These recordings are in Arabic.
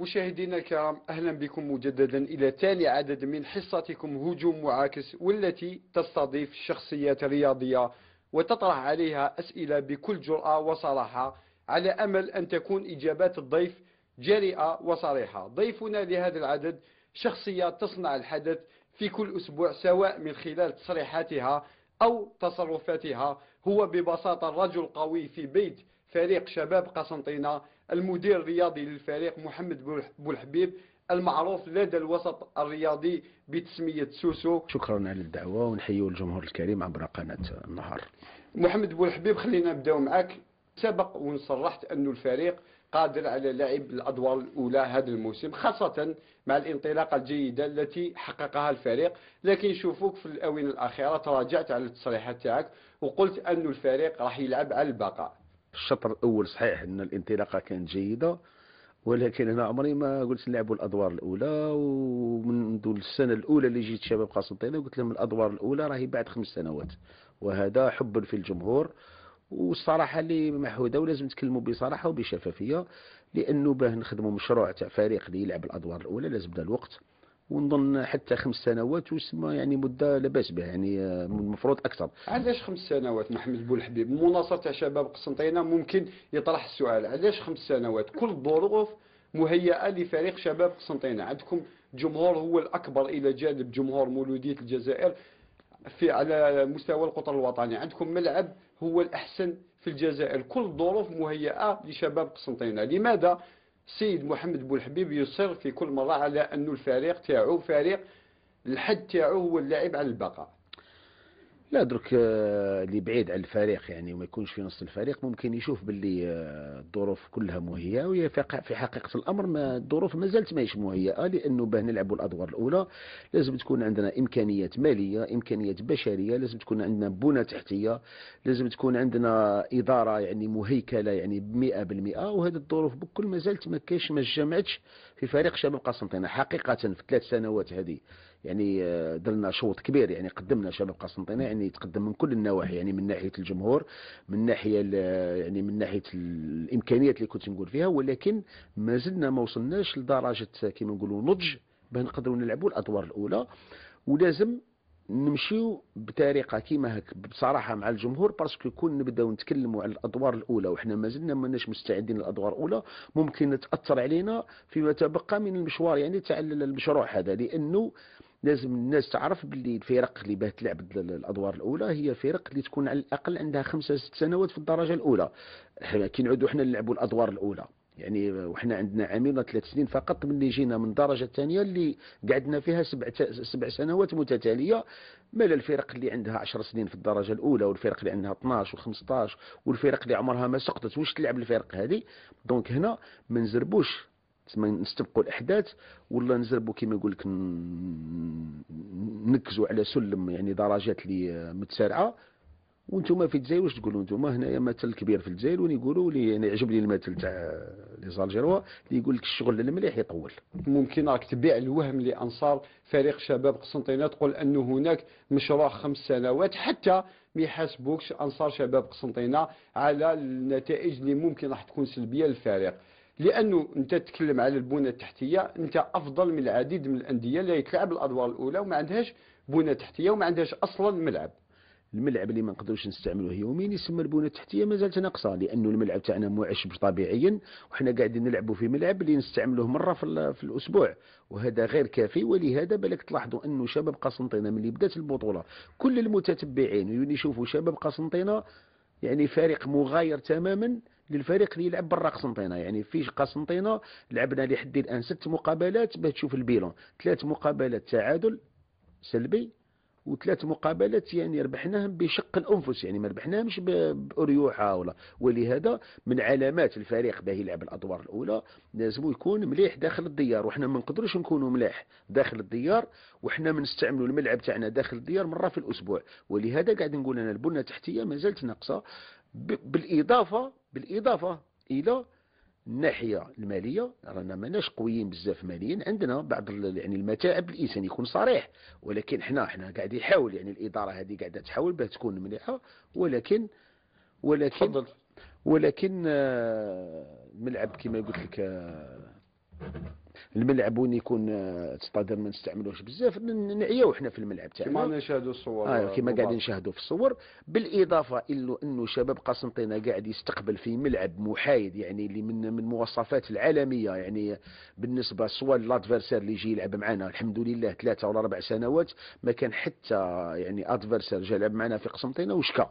مشاهدينا الكرام أهلا بكم مجددا إلى ثاني عدد من حصتكم هجوم معاكس والتي تستضيف شخصيات رياضية وتطرح عليها أسئلة بكل جرأة وصراحة على أمل أن تكون إجابات الضيف جريئة وصريحة ضيفنا لهذا العدد شخصية تصنع الحدث في كل أسبوع سواء من خلال تصريحاتها أو تصرفاتها هو ببساطة الرجل قوي في بيت فريق شباب قسنطينة المدير الرياضي للفريق محمد بولحبيب المعروف لدى الوسط الرياضي بتسمية سوسو شكرا على الدعوة ونحيوا الجمهور الكريم عبر قناة النهار محمد بولحبيب خلينا نبداو معك سبق ونصرحت أن الفريق قادر على لعب الأدوار الأولى هذا الموسم خاصة مع الانطلاقة الجيدة التي حققها الفريق لكن شوفوك في الأونة الأخيرة تراجعت على التصريحات تاعك وقلت أن الفريق راح يلعب على البقاء في الشطر الأول صحيح أن الانطلاقة كانت جيدة ولكن أنا عمري ما قلت نلعبوا الأدوار الأولى ومنذ السنة الأولى اللي جيت شباب قسنطينة قلت لهم الأدوار الأولى راهي بعد خمس سنوات وهذا حب في الجمهور والصراحه اللي محوده ولازم نتكلموا بصراحه وبشفافيه لانه باه نخدموا مشروع تاع فريق اللي يلعب الادوار الاولى لازم الوقت ونظن حتى خمس سنوات وسمى يعني مده لاباس بها يعني آه، المفروض اكثر علاش خمس سنوات محمد بولحبيب مناصرة تاع شباب قسنطينه ممكن يطرح السؤال علاش خمس سنوات كل الظروف مهيئه لفريق شباب قسنطينه عندكم جمهور هو الاكبر الى جانب جمهور مولوديه الجزائر في على مستوى القطر الوطني عندكم ملعب هو الاحسن في الجزائر كل الظروف مهيئه لشباب قسنطينه لماذا سيد محمد بولحبيب يصر في كل مرة على أنه الفريق تاعو فريق الحد تاعو هو اللاعب على البقاء لا درك آه، اللي بعيد على الفريق يعني وما يكونش في نص الفريق ممكن يشوف باللي آه، الظروف كلها مهيئه وهي في حقيقه الامر ما الظروف ما زالت ماهيش مهيئه لانه باه نلعبوا الادوار الاولى لازم تكون عندنا امكانيات ماليه امكانيات بشريه لازم تكون عندنا بنى تحتيه لازم تكون عندنا اداره يعني مهيكله يعني 100% وهذه الظروف بكل ما زالت ما كاش ما جمعتش في فريق شباب قسنطينة حقيقة في ثلاث سنوات هذه يعني آه، درنا شوط كبير يعني قدمنا شباب قسنطينة يعني تقدم من كل النواحي يعني من ناحية الجمهور من ناحية آه، يعني من ناحية الإمكانيات اللي كنت نقول فيها ولكن ما زلنا ما وصلناش لدرجة كما نقولوا نضج باه نقدروا نلعبوا الأدوار الأولى ولازم نمشيو بطريقه كيما هك بصراحه مع الجمهور باسكو كون نبداو نتكلموا على الادوار الاولى وحنا مازلنا ماناش مستعدين للادوار الاولى ممكن تاثر علينا فيما تبقى من المشوار يعني تاع المشروع هذا لانه لازم الناس تعرف باللي الفرق اللي باه تلعب الادوار الاولى هي فرق اللي تكون على الاقل عندها خمسة ست سنوات في الدرجه الاولى كي نعودوا حنا نلعبوا الادوار الاولى يعني وحنا عندنا عاملنا ثلاث سنين فقط ملي جينا من الدرجه الثانيه اللي قعدنا فيها سبع سبع سنوات متتاليه مال الفرق اللي عندها 10 سنين في الدرجه الاولى والفرق اللي عندها 12 و15 والفرق اللي عمرها ما سقطت واش تلعب الفرق هذه دونك هنا ما نزربوش تسمى نستبقوا الاحداث ولا نزربوا كما يقول لك نركزوا على سلم يعني درجات اللي متسارعه وانتم في الجزائر واش تقولوا انتم هنايا مثل كبير في الجزائر وين يقولوا لي انا يعني يعجبني المثل تاع لي زالجيروا اللي يقول لك الشغل المليح يطول ممكن راك تبيع الوهم لانصار فريق شباب قسنطينه تقول انه هناك مشروع خمس سنوات حتى ما يحاسبوكش انصار شباب قسنطينه على النتائج اللي ممكن راح تكون سلبيه للفريق لانه انت تتكلم على البنى التحتيه انت افضل من العديد من الانديه اللي تلعب الادوار الاولى وما عندهاش بنى تحتيه وما عندهاش اصلا ملعب الملعب اللي ما نقدروش نستعملوه يوميا يسمى البنى التحتيه مازالت ناقصه لانه الملعب تاعنا معشب طبيعيا وحنا قاعدين نلعبوا في ملعب اللي نستعملوه مره في, في الاسبوع وهذا غير كافي ولهذا بالك تلاحظوا انه شباب قسنطينه ملي بدات البطوله كل المتتبعين يشوفوا شباب قسنطينه يعني فريق مغاير تماما للفريق اللي يلعب برا قسنطينه يعني في قسنطينه لعبنا لحد الان ست مقابلات باش تشوف البيلون ثلاث مقابلات تعادل سلبي وثلاث مقابلات يعني ربحناهم بشق الانفس يعني ما ربحناهمش باريوحه ولا ولهذا من علامات الفريق باه يلعب الادوار الاولى لازم يكون مليح داخل الديار وحنا ما نقدروش نكونوا مليح داخل الديار وحنا ما نستعملوا الملعب تاعنا داخل الديار مره في الاسبوع ولهذا قاعد نقول انا البنى التحتيه ما زالت ناقصه بالاضافه بالاضافه الى الناحيه الماليه رانا ماناش قويين بزاف ماليا عندنا بعض يعني المتاعب الانسان يكون صريح ولكن حنا حنا قاعد يحاول يعني الاداره هذه قاعده تحاول باش تكون مليحه ولكن ولكن ولكن الملعب آه، كما قلت لك آه، الملعب وين يكون آه، تصطدر ما نستعملوش بزاف نعياو حنا في الملعب تاعنا كما نشاهدوا الصور آه, آه، كما قاعدين نشاهدوا في الصور بالاضافه الى انه شباب قسنطينه قاعد يستقبل في ملعب محايد يعني اللي من من مواصفات العالميه يعني بالنسبه سواء لادفيرسير اللي يجي يلعب معنا الحمد لله ثلاثه ولا اربع سنوات ما كان حتى يعني ادفيرسير جا يلعب معنا في قسنطينه وشكى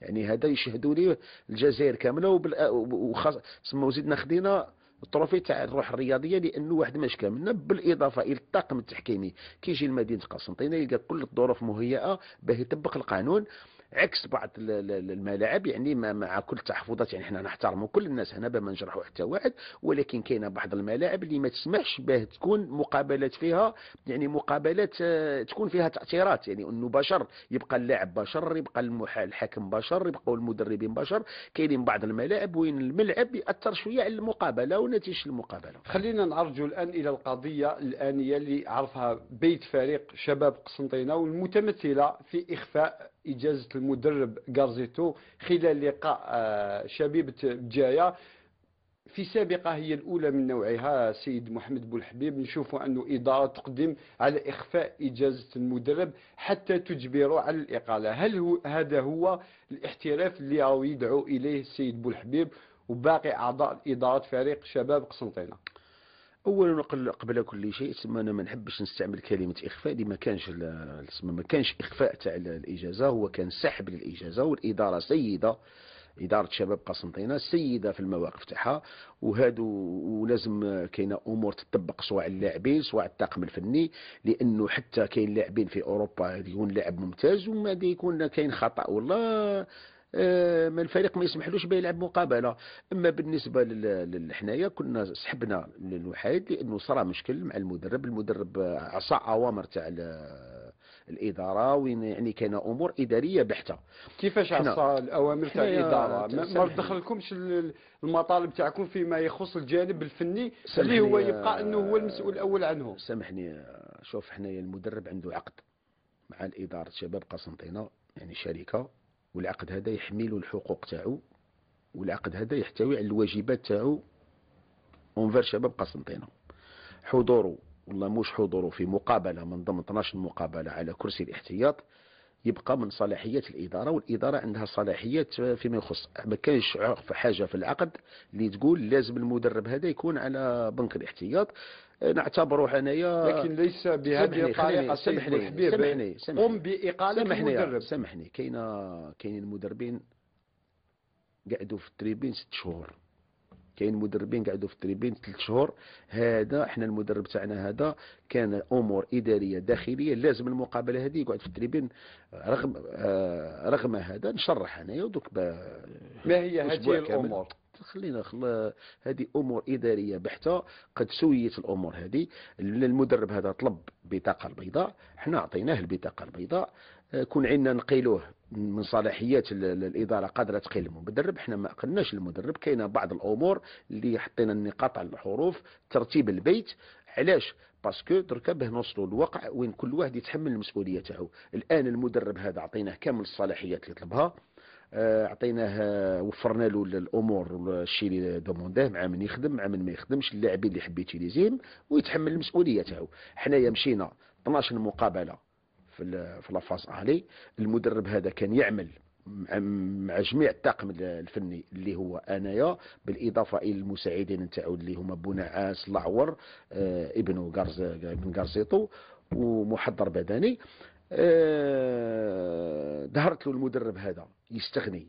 يعني هذا يشهدوا ليه الجزائر كامله وبالأ... آه، وخاص سمو زدنا خدينا التروفي تاع الروح الرياضيه لانه واحد ما كاملنا بالاضافه الى الطاقم التحكيمي كيجي لمدينه قسنطينه يلقى كل الظروف مهيئه باه يطبق القانون عكس بعض الملاعب يعني مع كل التحفظات يعني حنا نحترموا كل الناس هنا بما نجرحوا حتى واحد ولكن كاينه بعض الملاعب اللي ما تسمحش به تكون مقابلات فيها يعني مقابلات آه، تكون فيها تاثيرات يعني انه بشر يبقى اللاعب بشر يبقى الحكم بشر يبقوا المدربين بشر كاينين بعض الملاعب وين الملعب ياثر شويه على المقابله ونتيجه المقابله خلينا نعرجوا الان الى القضيه الانيه اللي عرفها بيت فريق شباب قسنطينه والمتمثله في اخفاء إجازة المدرب غارزيتو خلال لقاء آه، شبيبة بجاية في سابقة هي الأولى من نوعها سيد محمد بولحبيب نشوف أنه إدارة تقدم على إخفاء إجازة المدرب حتى تجبره على الإقالة هل هو هذا هو الاحتراف اللي يدعو إليه السيد بولحبيب وباقي أعضاء إدارة فريق شباب قسنطينة اولا قبل كل شيء تسمى انا ما نحبش نستعمل كلمه اخفاء ما كانش تسمى ما كانش اخفاء تاع الاجازه هو كان سحب للاجازه والاداره سيده إدارة شباب قسنطينة سيدة في المواقف تاعها وهادو ولازم كاينة أمور تطبق سواء اللاعبين سواء الطاقم الفني لأنه حتى كاين لاعبين في أوروبا يكون لاعب ممتاز وما يكون كاين خطأ والله آه، ما الفريق ما يسمحلوش به يلعب مقابله اما بالنسبه لحنايا كنا سحبنا من الوحيد لانه صرا مشكل مع المدرب المدرب عصى اوامر تاع الاداره وين يعني كاين امور اداريه بحته كيفاش عصى الاوامر تاع الاداره ما دخلكمش المطالب تاعكم فيما يخص الجانب الفني اللي هو آه، يبقى انه هو المسؤول الاول عنه سامحني آه، شوف حنايا المدرب عنده عقد مع الاداره شباب قسنطينه يعني شركه والعقد هذا يحمل الحقوق تاعو والعقد هذا يحتوي على الواجبات تاعو اونفير شباب قسنطينه حضوره والله مش حضوره في مقابله من ضمن 12 مقابله على كرسي الاحتياط يبقى من صلاحيات الإدارة والإدارة عندها صلاحيات فيما يخص ما كانش حاجة في العقد اللي تقول لازم المدرب هذا يكون على بنك الاحتياط نعتبره انايا لكن ليس بهذه الطريقه سامحني سامحني سامحني قم باقاله المدرب سامحني كاين كاينين المدربين قعدوا في التريبين ست شهور كاين مدربين قعدوا في التريبين ثلاث شهور هذا احنا المدرب تاعنا هذا كان امور اداريه داخليه لازم المقابله هذه يقعد في التريبين آه، رغم آه رغم هذا نشرح انايا ودوك ما هي هذه الامور خلينا خل... هذه امور اداريه بحته قد سويت الامور هذه المدرب هذا طلب بطاقه البيضاء احنا عطيناه البطاقه البيضاء آه، كون عندنا نقيلوه من صلاحيات الاداره قادره تقيل المدرب احنا ما قلناش المدرب كاينه بعض الامور اللي حطينا النقاط على الحروف ترتيب البيت علاش باسكو دركا باه نوصلوا للواقع وين كل واحد يتحمل المسؤوليه تاعو الان المدرب هذا عطيناه كامل الصلاحيات اللي طلبها آه، عطيناه وفرنا له الامور الشيء اللي دومونداه مع من يخدم مع من ما يخدمش اللاعبين اللي حبيت يليزيم ويتحمل المسؤوليه تاعو حنايا مشينا 12 مقابله في في لافاس اهلي المدرب هذا كان يعمل مع جميع الطاقم الفني اللي هو انايا بالاضافه الى المساعدين نتاعو اللي هما بنعاس العور آه، ابن غارز ابن غارزيطو ومحضر بدني آه، ظهرت له المدرب هذا يستغني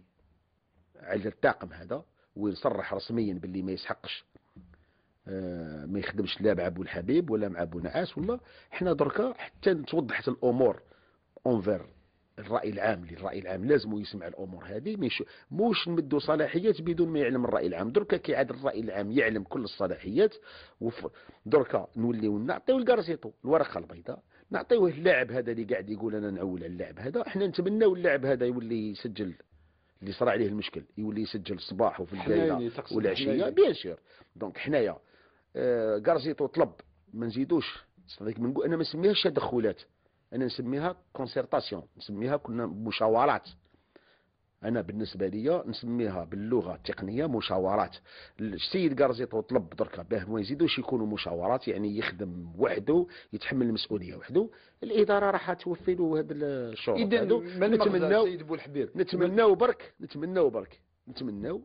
على الطاقم هذا ويصرح رسميا باللي ما يسحقش آه، ما يخدمش لا مع بو الحبيب ولا مع بو نعاس ولا حنا دركا حتى توضحت الامور اونفير الراي العام للراي العام لازم يسمع الامور هذه مش موش نمدوا صلاحيات بدون ما يعلم الراي العام دركا كيعاد الراي العام يعلم كل الصلاحيات وف دركا نوليو نعطيو الكارزيتو الورقه البيضاء نعطيوه اللاعب هذا اللي قاعد يقول انا نعول على اللاعب هذا احنا نتمناو اللاعب هذا يولي يسجل اللي صرا عليه المشكل يولي يسجل الصباح وفي الليله والعشيه بيان سور دونك حنايا كارزيتو آه، طلب ما نزيدوش صديق من انا ما نسميهاش تدخلات انا نسميها كونسيرتاسيون نسميها كنا مشاورات انا بالنسبه ليا نسميها باللغه التقنيه مشاورات السيد كارزيتو طلب دركا باه ما يزيدوش يكونوا مشاورات يعني يخدم وحده يتحمل المسؤوليه وحده الاداره راح توفي له هذا اذا نتمناو السيد بولحبير نتمناو برك نتمناو برك نتمناو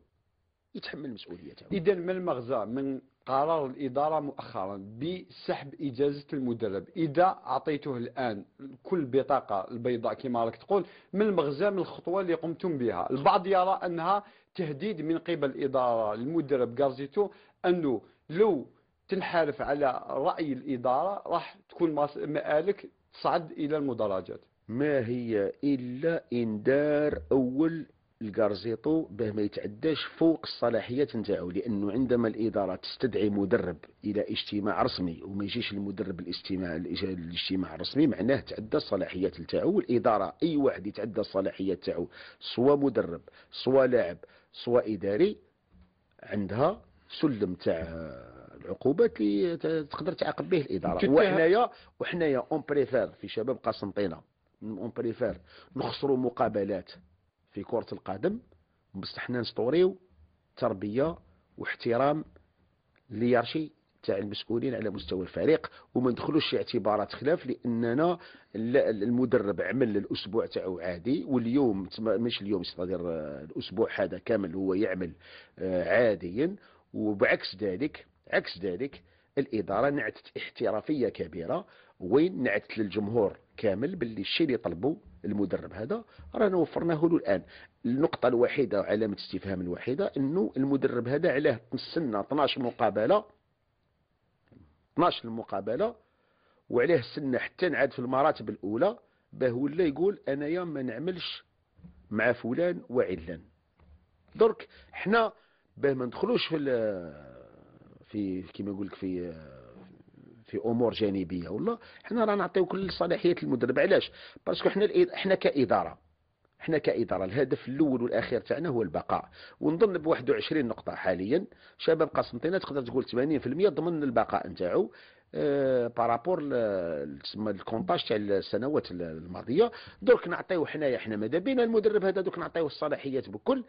يتحمل المسؤوليه اذا من المغزى من قرار الإدارة مؤخرا بسحب إجازة المدرب إذا أعطيته الآن كل بطاقة البيضاء كما راك تقول من المغزى من الخطوة اللي قمتم بها البعض يرى أنها تهديد من قبل الإدارة المدرب كارزيتو أنه لو تنحرف على رأي الإدارة راح تكون مآلك تصعد إلى المدرجات ما هي إلا إنذار أول الكارزيطو باه ما يتعداش فوق الصلاحيات نتاعو لانه عندما الاداره تستدعي مدرب الى اجتماع رسمي وما يجيش المدرب الاجتماع الاجتماع الرسمي معناه تعدى الصلاحيات نتاعو والاداره اي واحد يتعدى الصلاحيات نتاعو سواء مدرب سواء لاعب سواء اداري عندها سلم تاع العقوبات اللي تقدر تعاقب به الاداره وحنايا وحنايا اون بريفير في شباب قسنطينه اون بريفير نخسروا مقابلات في كرة القدم بصح حنا نسطوريو تربية واحترام ليارشي تاع المسؤولين على مستوى الفريق وما ندخلوش اعتبارات خلاف لاننا المدرب عمل الاسبوع تاعو عادي واليوم مش اليوم ستادير آه، الاسبوع هذا كامل هو يعمل آه، عاديا وبعكس ذلك عكس ذلك الاداره نعتت احترافيه كبيره وين نعتت للجمهور كامل باللي الشيء اللي طلبوا المدرب هذا رانا وفرناه له الان النقطه الوحيده علامه استفهام الوحيده انه المدرب هذا علاه تنسنى 12 مقابله 12 المقابله وعليه سنه حتى نعاد في المراتب الاولى باه ولا يقول انايا ما نعملش مع فلان وعلان درك حنا باه ما ندخلوش في في كيما نقول لك في في امور جانبيه ولا حنا راه نعطيو كل صلاحيات المدرب علاش باسكو حنا حنا كاداره حنا كاداره الهدف الاول والاخير تاعنا هو البقاء ونظن ب 21 نقطه حاليا شباب قسنطينه تقدر تقول 80% ضمن البقاء نتاعو أه بارابور تسمى الكونطاج تاع السنوات الماضيه درك نعطيو حنايا حنا ماذا بينا المدرب هذا درك نعطيوه الصلاحيات بكل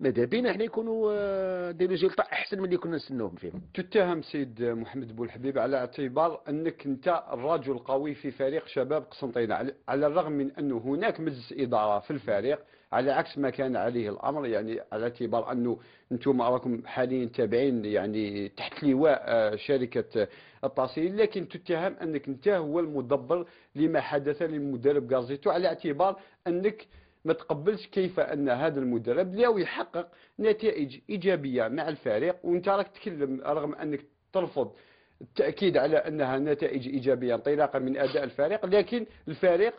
ماذا بينا احنا يكونوا آه، ديروا جيل احسن من اللي كنا نستناوهم فيهم تتهم سيد محمد بولحبيب على اعتبار انك انت الرجل القوي في فريق شباب قسنطينه على الرغم من انه هناك مجلس اداره في الفريق على عكس ما كان عليه الامر يعني على اعتبار انه انتم راكم حاليا تابعين يعني تحت لواء آه، شركه آه، التصيل لكن تتهم انك انت هو المدبر لما حدث للمدرب غازيتو على اعتبار انك ما تقبلش كيف أن هذا المدرب لا يحقق نتائج إيجابية مع الفريق وانت راك تكلم رغم أنك ترفض التأكيد على أنها نتائج إيجابية انطلاقا من أداء الفريق لكن الفريق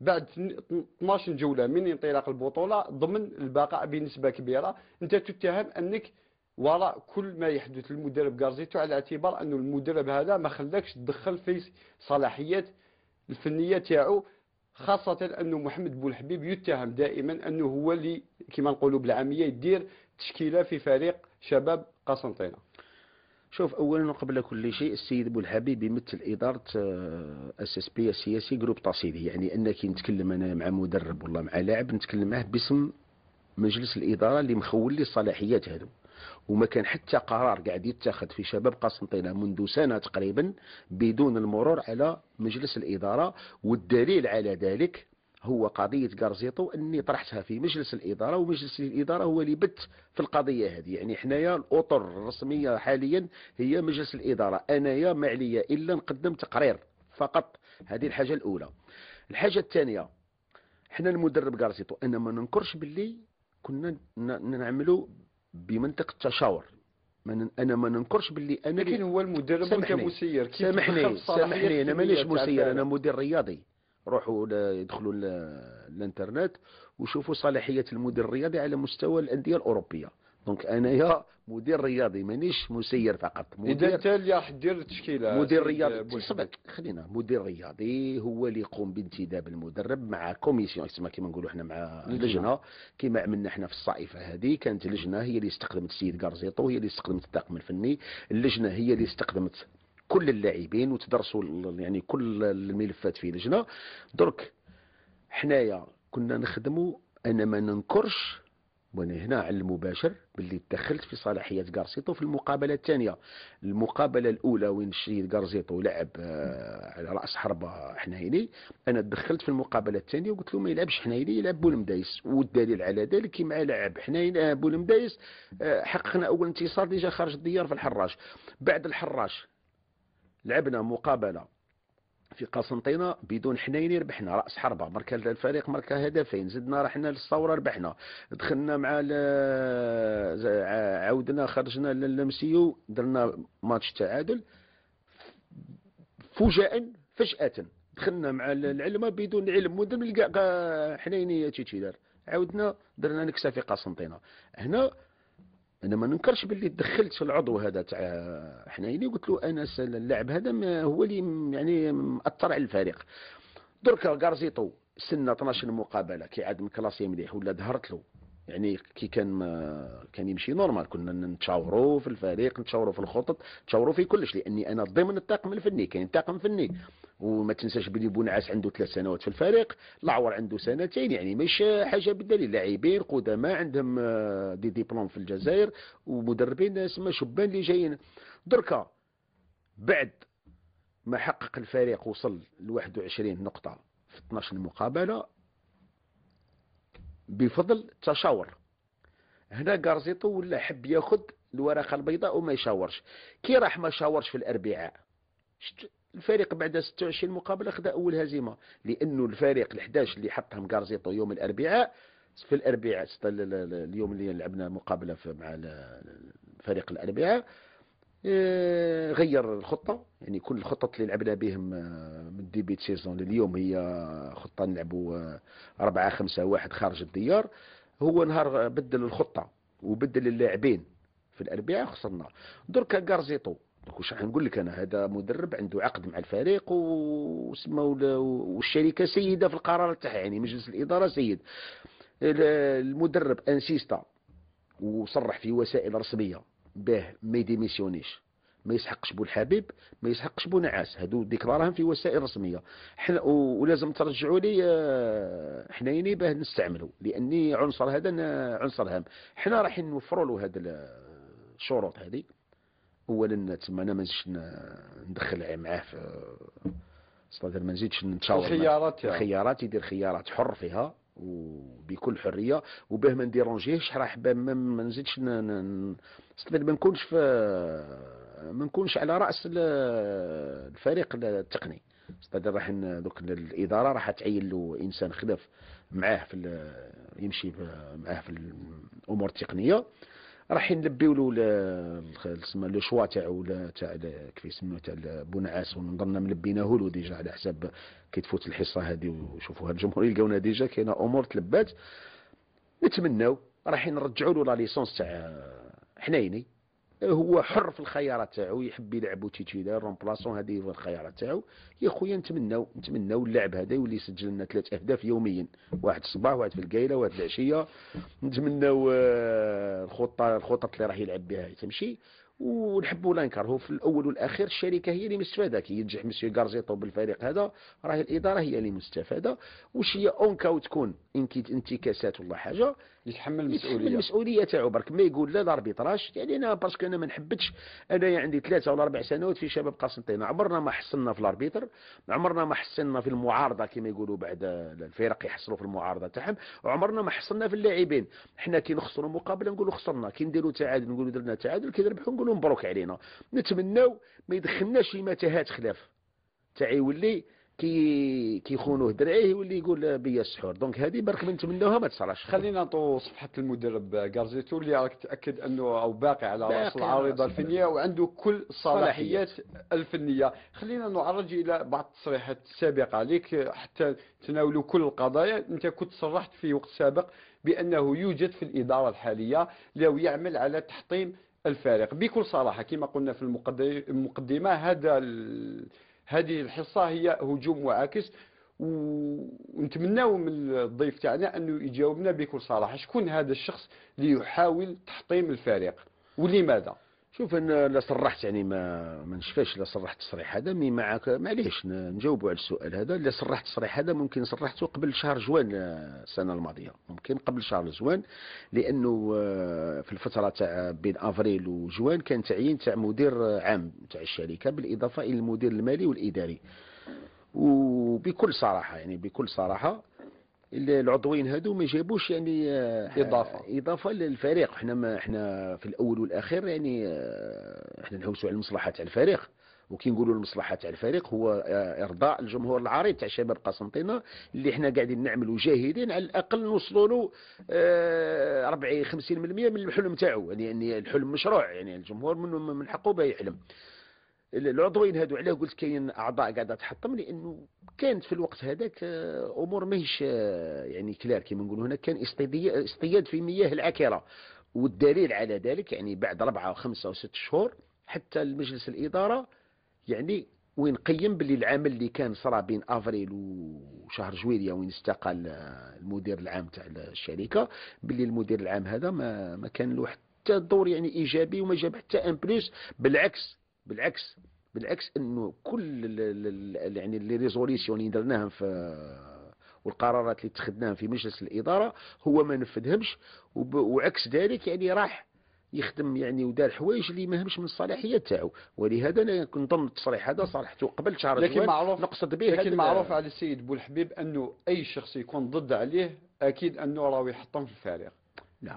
بعد 12 جولة من انطلاق البطولة ضمن البقاء بنسبة كبيرة أنت تتهم أنك وراء كل ما يحدث للمدرب كارزيتو على اعتبار أنه المدرب هذا ما خلاكش تدخل في صلاحيات الفنية تاعو خاصة أنه محمد بولحبيب يتهم دائما أنه هو اللي كما نقولوا بالعامية يدير تشكيلة في فريق شباب قسنطينة شوف اولا قبل كل شيء السيد بو الحبيب يمثل اداره اس اس بي السياسي جروب تصيدي يعني انك نتكلم انا مع مدرب ولا مع لاعب نتكلم معه باسم مجلس الاداره اللي مخول لي الصلاحيات هذو وما كان حتى قرار قاعد يتخذ في شباب قسنطينة منذ سنة تقريبا بدون المرور على مجلس الإدارة والدليل على ذلك هو قضية كارزيتو أني طرحتها في مجلس الإدارة ومجلس الإدارة هو اللي بت في القضية هذه يعني حنايا الأطر الرسمية حاليا هي مجلس الإدارة أنايا ما عليا إلا نقدم تقرير فقط هذه الحاجة الأولى الحاجة الثانية حنا المدرب كارزيتو أنا ما ننكرش باللي كنا نعملوا بمنطقه التشاور من انا ما ننكرش باللي انا لكن هو المدرب انت مسير كيف سامحني سامحني انا مانيش مسير انا مدير رياضي روحوا يدخلوا الانترنت وشوفوا صلاحيه المدير الرياضي على مستوى الانديه الاوروبيه دونك انايا مدير رياضي مانيش مسير فقط مدير اذا انت اللي راح دير التشكيله مدير رياضي سبك خلينا مدير رياضي هو اللي يقوم بانتداب المدرب مع كوميسيون كما كيما نقولوا احنا مع لجنه كما عملنا احنا في الصائفه هذه كانت لجنه هي اللي استخدمت السيد كارزيطو هي اللي استخدمت الطاقم الفني اللجنه هي اللي استخدمت كل اللاعبين وتدرسوا يعني كل الملفات في لجنه درك حنايا كنا نخدموا انا ما ننكرش وانا هنا على المباشر باللي تدخلت في صلاحيه كارسيتو في المقابله الثانيه المقابله الاولى وين الشهيد كارسيتو لعب آه، على راس حربه حنيني انا تدخلت في المقابله الثانيه وقلت له ما يلعبش حنيني يلعب بولمدايس والدليل على ذلك كي مع لعب حنيني آه، بولمدايس آه، حققنا اول انتصار ديجا جا خارج الديار في الحراش بعد الحراش لعبنا مقابله في قسنطينة بدون حنين ربحنا رأس حربة مركا الفريق مركا هدفين زدنا رحنا للثورة ربحنا دخلنا مع عودنا خرجنا للمسيو درنا ماتش تعادل فجأة فجأة دخلنا مع العلمة بدون علم ودم حنينية تيتي دار عاودنا درنا نكسة في قسنطينة هنا انا ما ننكرش باللي دخلت العضو هذا تاع حنايني قلت له انا اللاعب هذا ما هو اللي يعني مأثر على الفريق دركا غارزيتو سنه 12 مقابله كي عاد كلاسي مليح ولا ظهرت له يعني كي كان كان يمشي نورمال كنا نتشاوروا في الفريق نتشاوروا في الخطط نتشاوروا في كلش لاني انا ضمن الطاقم الفني كاين طاقم فني وما تنساش بلي بونعاس عنده ثلاث سنوات في الفريق العور عنده سنتين يعني مش حاجه بالدليل لاعبين قدماء عندهم آه، دي ديبلوم في الجزائر ومدربين اسمه شبان اللي جايين دركا بعد ما حقق الفريق وصل ل 21 نقطه في 12 مقابله بفضل تشاور هنا كارزيتو ولا حب ياخذ الورقه البيضاء وما يشاورش كي راح ما شاورش في الاربعاء الفريق بعد 26 مقابله خدا اول هزيمه لانه الفريق ال11 اللي حطهم كارزيتو يوم الاربعاء في الاربعاء اليوم اللي لعبنا مقابله مع فريق الاربعاء آه، غير الخطه يعني كل الخطط اللي لعبنا بهم آه، من ديبي سيزون لليوم هي خطه نلعبوا 4 5 1 خارج الديار هو نهار بدل الخطه وبدل اللاعبين في الاربعاء خسرنا دركا كارزيتو واش غنقول لك انا هذا مدرب عنده عقد مع الفريق وسماو والشركه سيده في القرار تاعها يعني مجلس الاداره سيد المدرب انسيستا وصرح في وسائل رسميه به ما يديميسيونيش ما يسحقش بو الحبيب ما يسحقش نعاس هادو ديكلاراهم في وسائل رسميه حنا ولازم ترجعوا لي آه، حنايني باه نستعملوا لاني عنصر هذا عنصر هام حنا رايحين نوفروا له هذا الشروط هذه اولا تما انا ما نزيدش ندخل معاه في استاذ ما نزيدش نتشاور الخيارات الخيارات يدير خيارات حر فيها وبكل حريه وباه ما نديرونجيهش راح ما نزيدش استاذ ما نكونش في ما نكونش على راس الفريق التقني استاذ راح دوك الاداره راح تعين له انسان خلف معاه في يمشي معاه في الامور التقنيه راح نلبيو له تسمى لو شوا تاعو تاع كيف يسموه تاع بنعاس ونظن ملبيناه له ديجا على حساب كي تفوت الحصه هذه ويشوفوها الجمهور يلقاونا ديجا كاينه امور تلبات نتمناو راح نرجعوا له لا ليسونس تاع حنيني هو حر في الخيارات تاعو يحب يلعب تيتيلار رومبلاسون هذه هو الخيارات تاعو يا خويا نتمناو نتمناو اللاعب هذا يولي يسجل لنا ثلاث اهداف يوميا واحد الصباح واحد في القايله واحد العشيه نتمناو آه، الخطه الخطط اللي راح يلعب بها تمشي ونحبوا لا نكرهوا في الاول والاخير الشركه هي اللي مستفاده كي ينجح مسيو غارزيتو بالفريق هذا راه الاداره هي اللي مستفاده واش هي اونكا وتكون انتكاسات ولا حاجه يتحمل المسؤوليه المسؤوليه تاعو برك ما يقول لا الاربيتراج يعني انا باسكو انا ما نحبتش انايا عندي ثلاثه ولا اربع سنوات في شباب قسنطينه عمرنا ما حصلنا في الاربيتر عمرنا ما حصلنا في المعارضه كما يقولوا بعد الفرق يحصلوا في المعارضه تاعهم وعمرنا ما حصلنا في اللاعبين حنا كي نخسروا مقابله نقولوا خسرنا كي نديروا تعادل نقولوا درنا تعادل كي نربحوا نقولوا الشمول ومبروك علينا نتمناو ما يدخلناش شي متاهات خلاف تاع يولي كي كيخونوه درعيه واللي يقول بيا السحور دونك هذه برك ما نتمنوها ما تصراش خلينا نعطوا صفحه المدرب غارزيتو اللي راك تاكد انه او باقي على راس العارضه الفنيه وعنده كل الصلاحيات الفنيه خلينا نعرج الى بعض التصريحات السابقه عليك حتى تناولوا كل القضايا انت كنت صرحت في وقت سابق بانه يوجد في الاداره الحاليه لو يعمل على تحطيم الفارق بكل صراحة كما قلنا في المقدمة هذا هذه الحصة هي هجوم وعاكس ونتمناو من الضيف تاعنا انه يجاوبنا بكل صراحه شكون هذا الشخص اللي يحاول تحطيم الفريق ولماذا شوف انا لا صرحت يعني ما ما نشفاش لا صرحت تصريح هذا مي معك معليش نجاوبوا على السؤال هذا لا صرحت تصريح هذا ممكن صرحته قبل شهر جوان آه، السنه الماضيه ممكن قبل شهر جوان لانه آه، في الفتره تاع بين افريل وجوان كان تعيين تاع مدير عام تاع الشركه بالاضافه الى المدير المالي والاداري وبكل صراحه يعني بكل صراحه العضوين هذو ما جابوش يعني آه، اضافه اضافه للفريق احنا ما احنا في الاول والاخير يعني احنا آه، نهوسوا على المصلحه تاع الفريق وكي نقولوا المصلحه تاع الفريق هو آه، ارضاء الجمهور العريض تاع شباب قسنطينه اللي احنا قاعدين نعملوا جاهدين على الاقل نوصلوا له 40 50% من الحلم تاعو يعني،, يعني الحلم مشروع يعني الجمهور من من حقه باه يحلم العضوين هادو علاه قلت كاين اعضاء قاعده تحطم لانه كانت في الوقت هذاك آه، امور ماهيش آه، يعني كلار كيما نقولوا هنا كان اصطياد في مياه العكره والدليل على ذلك يعني بعد ربعه وخمسه وست شهور حتى المجلس الاداره يعني وين قيم باللي العمل اللي كان صرا بين افريل وشهر جويليه وين استقال آه، المدير العام تاع الشركه باللي المدير العام هذا ما ما كان له حتى دور يعني ايجابي وما جاب حتى ان بلوس بالعكس بالعكس بالعكس انه كل يعني لي ريزوليسيون اللي درناهم في والقرارات اللي اتخذناها في مجلس الاداره هو ما نفذهمش وعكس ذلك يعني راح يخدم يعني ودار حوايج اللي ماهمش من الصلاحيات تاعو ولهذا انا كنظن التصريح هذا صرحته قبل شهر لكن معروف نقصد به لكن معروف على السيد بولحبيب انه اي شخص يكون ضد عليه اكيد انه راهو يحطم في الفارق لا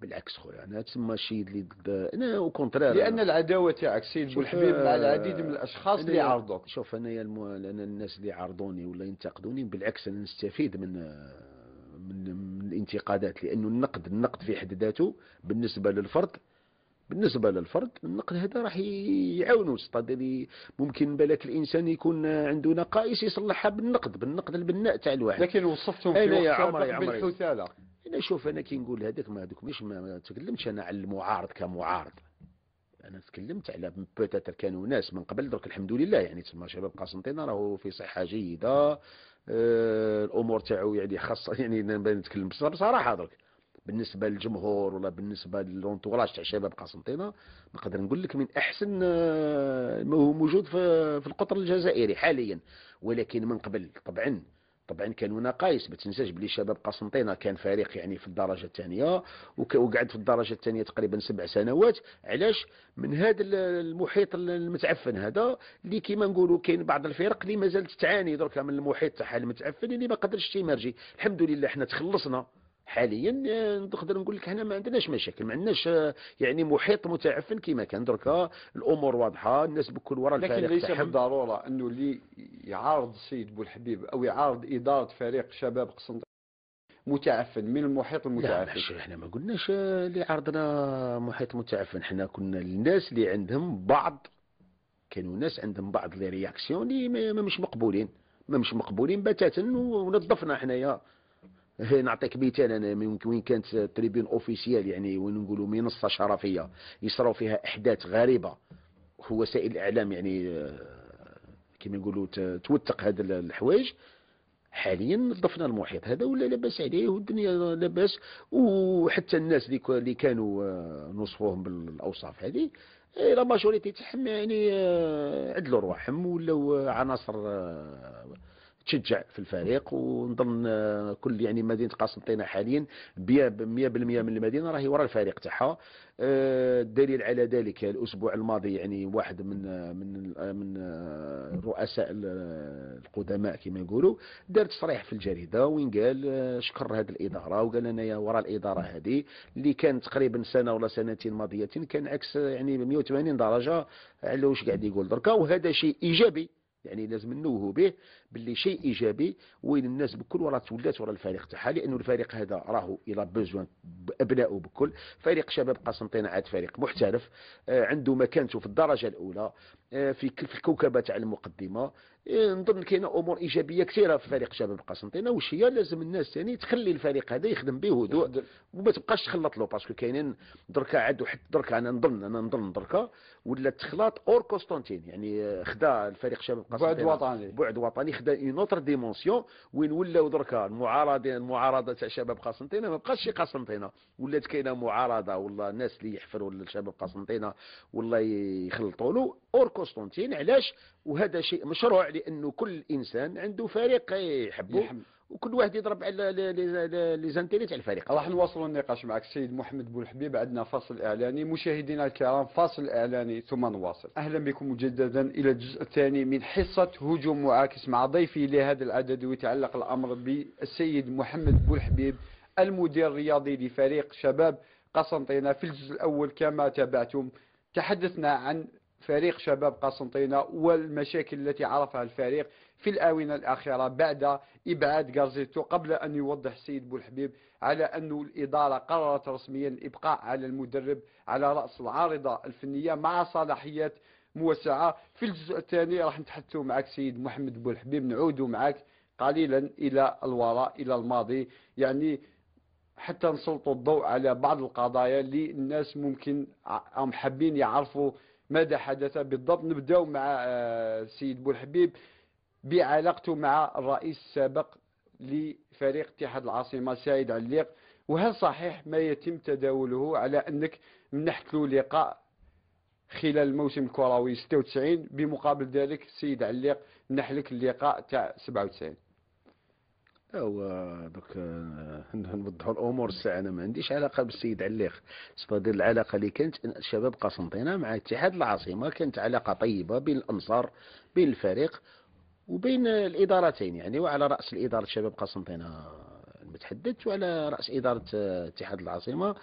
بالعكس خويا انا تسمى شي اللي ضد انا او كونترير لان العداوه تاعك سيد بولحبيب مع آه، العديد من الاشخاص اللي عارضوك شوف انايا الم... انا الناس اللي عارضوني ولا ينتقدوني بالعكس انا نستفيد من من, من الانتقادات لانه النقد النقد في حد ذاته بالنسبه للفرد بالنسبة للفرد النقد هذا راح يعاونو استاذ ممكن بالك الانسان يكون عنده نقائص يصلحها بالنقد بالنقد البناء تاع الواحد لكن وصفتهم في يا عمري عمري بالحثاله انا شوف انا كي نقول هذاك ما هذوك مش ما تكلمتش انا على المعارض كمعارض انا تكلمت على بوتاتر كانوا ناس من قبل درك الحمد لله يعني تسمى شباب قسنطينه راهو في صحه جيده آه، الامور تاعو يعني خاصه يعني نتكلم بصراحه درك بالنسبه للجمهور ولا بالنسبه للونتوراج تاع شباب قسنطينه نقدر نقول لك من احسن آه، ما هو موجود في القطر الجزائري حاليا ولكن من قبل طبعا طبعا كانوا نقايص ما تنساش بلي شباب قسنطينه كان فريق يعني في الدرجه الثانيه وقعد في الدرجه الثانيه تقريبا سبع سنوات علاش من هذا المحيط المتعفن هذا اللي كيما نقولوا كاين بعض الفرق اللي مازالت تعاني درك من المحيط تاعها المتعفن اللي ما قدرش تيمرجي الحمد لله احنا تخلصنا حاليا آه، نقدر نقول لك هنا ما عندناش مشاكل ما عندناش آه، يعني محيط متعفن كما كان دركا آه، الامور واضحه الناس بكل وراء لكن ليس بالضروره انه اللي يعارض السيد بوالحبيب او يعارض اداره فريق شباب قسنطينه متعفن من المحيط المتعفن لا احنا ما قلناش اللي عرضنا محيط متعفن احنا كنا الناس اللي عندهم بعض كانوا ناس عندهم بعض لي رياكسيون اللي مش مقبولين ما مش مقبولين بتاتا ونظفنا حنايا نعطيك مثال انا وين كانت تريبيون اوفيسيال يعني وين نقولوا منصه شرفيه يصراو فيها احداث غريبه وسائل الاعلام يعني آه، كما نقولوا توثق هذا الحوايج حاليا نظفنا المحيط هذا ولا لاباس عليه والدنيا لاباس وحتى الناس اللي كانوا آه، نوصفوهم بالاوصاف هذه إيه، لا ماجوريتي تاعهم يعني آه، عدلوا رواحهم ولاو عناصر تشجع في الفريق ونظن كل يعني مدينه قسنطينه حاليا 100% من المدينه راهي وراء الفريق تاعها آه، الدليل على ذلك الاسبوع الماضي يعني واحد من من من الرؤساء القدماء كما يقولوا دار تصريح في الجريده وين قال آه، شكر هذه الاداره وقال انايا وراء الاداره هذه اللي كان تقريبا سنه ولا سنتين ماضيتين كان عكس يعني 180 درجه على واش قاعد يقول دركا وهذا شيء ايجابي يعني لازم نوهو به باللي شيء ايجابي وين الناس بكل وراه تولات ورا الفريق تاعها لانه الفريق هذا راهو الى بوزوان ابنائه بكل فريق شباب قسنطينه عاد فريق محترف آه، عنده مكانته في الدرجه الاولى آه، في الكوكبه تاع المقدمه آه، نظن كاين امور ايجابيه كثيره في فريق شباب قسنطينه واش هي لازم الناس ثاني يعني تخلي الفريق هذا يخدم بهدوء وما تبقاش تخلط له باسكو كاينين دركا عاد حتى دركا انا نظن انا نظن دركا ولا تخلاط اور قسطنطين يعني خدا الفريق شباب قسنطينه بعد وطني بعد وطني خدا اون اوتر ديمونسيون وين ولاو دركا المعارضين المعارضه تاع شباب قسنطينه ما بقاش شي قسنطينه ولات كاينه معارضه والله الناس اللي يحفروا لشباب قسنطينه والله يخلطوا له اور قسطنطين علاش وهذا شيء مشروع لانه كل انسان عنده فريق يحبه يحب. وكل واحد يضرب على لي زانتيري تاع الفريق راح نواصلوا النقاش معك السيد محمد بولحبيب عندنا فاصل اعلاني مشاهدينا الكرام فاصل اعلاني ثم نواصل اهلا بكم مجددا الى الجزء الثاني من حصه هجوم معاكس مع ضيفي لهذا العدد ويتعلق الامر بالسيد محمد بولحبيب المدير الرياضي لفريق شباب قسنطينه في الجزء الاول كما تابعتم تحدثنا عن فريق شباب قسنطينة والمشاكل التي عرفها الفريق في الآونة الأخيرة بعد إبعاد غارزيتو قبل أن يوضح السيد بولحبيب على أن الإدارة قررت رسميا الإبقاء على المدرب على رأس العارضة الفنية مع صلاحيات موسعة في الجزء الثاني راح نتحدثوا معك سيد محمد بولحبيب نعود معك قليلا إلى الوراء إلى الماضي يعني حتى نسلطوا الضوء على بعض القضايا اللي الناس ممكن أم حابين يعرفوا ماذا حدث بالضبط نبداو مع السيد آه، بولحبيب بعلاقته مع الرئيس السابق لفريق اتحاد العاصمة سعيد عليق وهل صحيح ما يتم تداوله على أنك منحتلو لقاء خلال الموسم الكروي 96 بمقابل ذلك السيد عليق لك اللقاء تاع 97 هو دوك آه، نوضحوا الامور الساعه انا ما عنديش علاقه بالسيد عليخ بالنسبه ديال العلاقه اللي كانت شباب قسنطينه مع اتحاد العاصمه كانت علاقه طيبه بين الانصار بين الفريق وبين الادارتين يعني وعلى راس الاداره شباب قسنطينه بتحدثت وعلى رأس إدارة آه، اتحاد العاصمة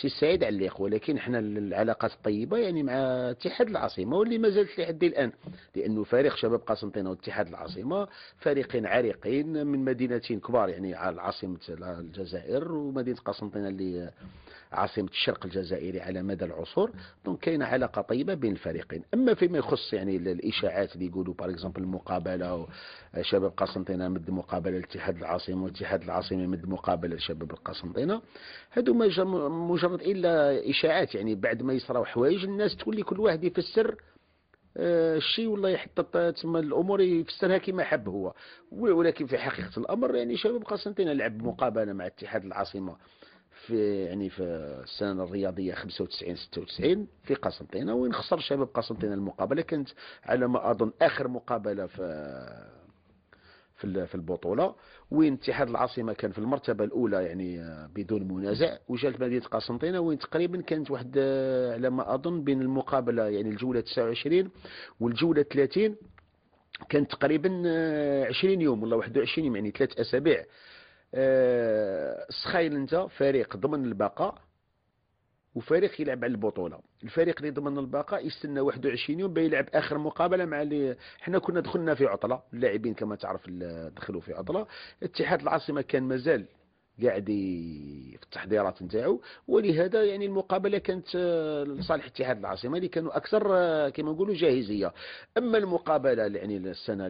سي سعيد عليق ولكن احنا العلاقات الطيبة يعني مع اتحاد العاصمة واللي مازالت لحد الآن لأنه فريق شباب قسنطينة واتحاد العاصمة فريقين عريقين من مدينتين كبار يعني على عاصمة الجزائر ومدينة قسنطينة اللي عاصمة الشرق الجزائري على مدى العصور دونك كاينة علاقة طيبة بين الفريقين أما فيما يخص يعني الإشاعات اللي يقولوا باغ اكزومبل المقابلة شباب قسنطينة مد مقابلة لاتحاد العاصمة واتحاد العاصمة مد مقابلة لشباب القسنطينة هادو مجرد إلا إشاعات يعني بعد ما يصراو حوايج الناس تولي كل واحد يفسر الشيء آه، والله يحط آه، تسمى الامور يفسرها كما حب هو ولكن في حقيقه الامر يعني شباب قسنطينه لعب مقابله مع اتحاد العاصمه في يعني في السنه الرياضيه 95 96 في قسنطينه وين خسر شباب قسنطينه المقابله كانت على ما اظن اخر مقابله في في في البطوله وين اتحاد العاصمه كان في المرتبه الاولى يعني بدون منازع وجات مدينه قسنطينه وين تقريبا كانت واحد على ما اظن بين المقابله يعني الجوله 29 والجوله 30 كانت تقريبا 20 يوم ولا 21 يوم يعني ثلاث اسابيع آه، سخايل انت فريق ضمن البقاء وفريق يلعب على البطوله الفريق اللي ضمن البقاء يستنى 21 يوم بيلعب اخر مقابله مع اللي حنا كنا دخلنا في عطله اللاعبين كما تعرف دخلوا في عطله اتحاد العاصمه كان مازال قاعد في التحضيرات نتاعو ولهذا يعني المقابله كانت آه، لصالح اتحاد العاصمه اللي كانوا اكثر آه، كما نقولوا جاهزيه اما المقابله يعني السنه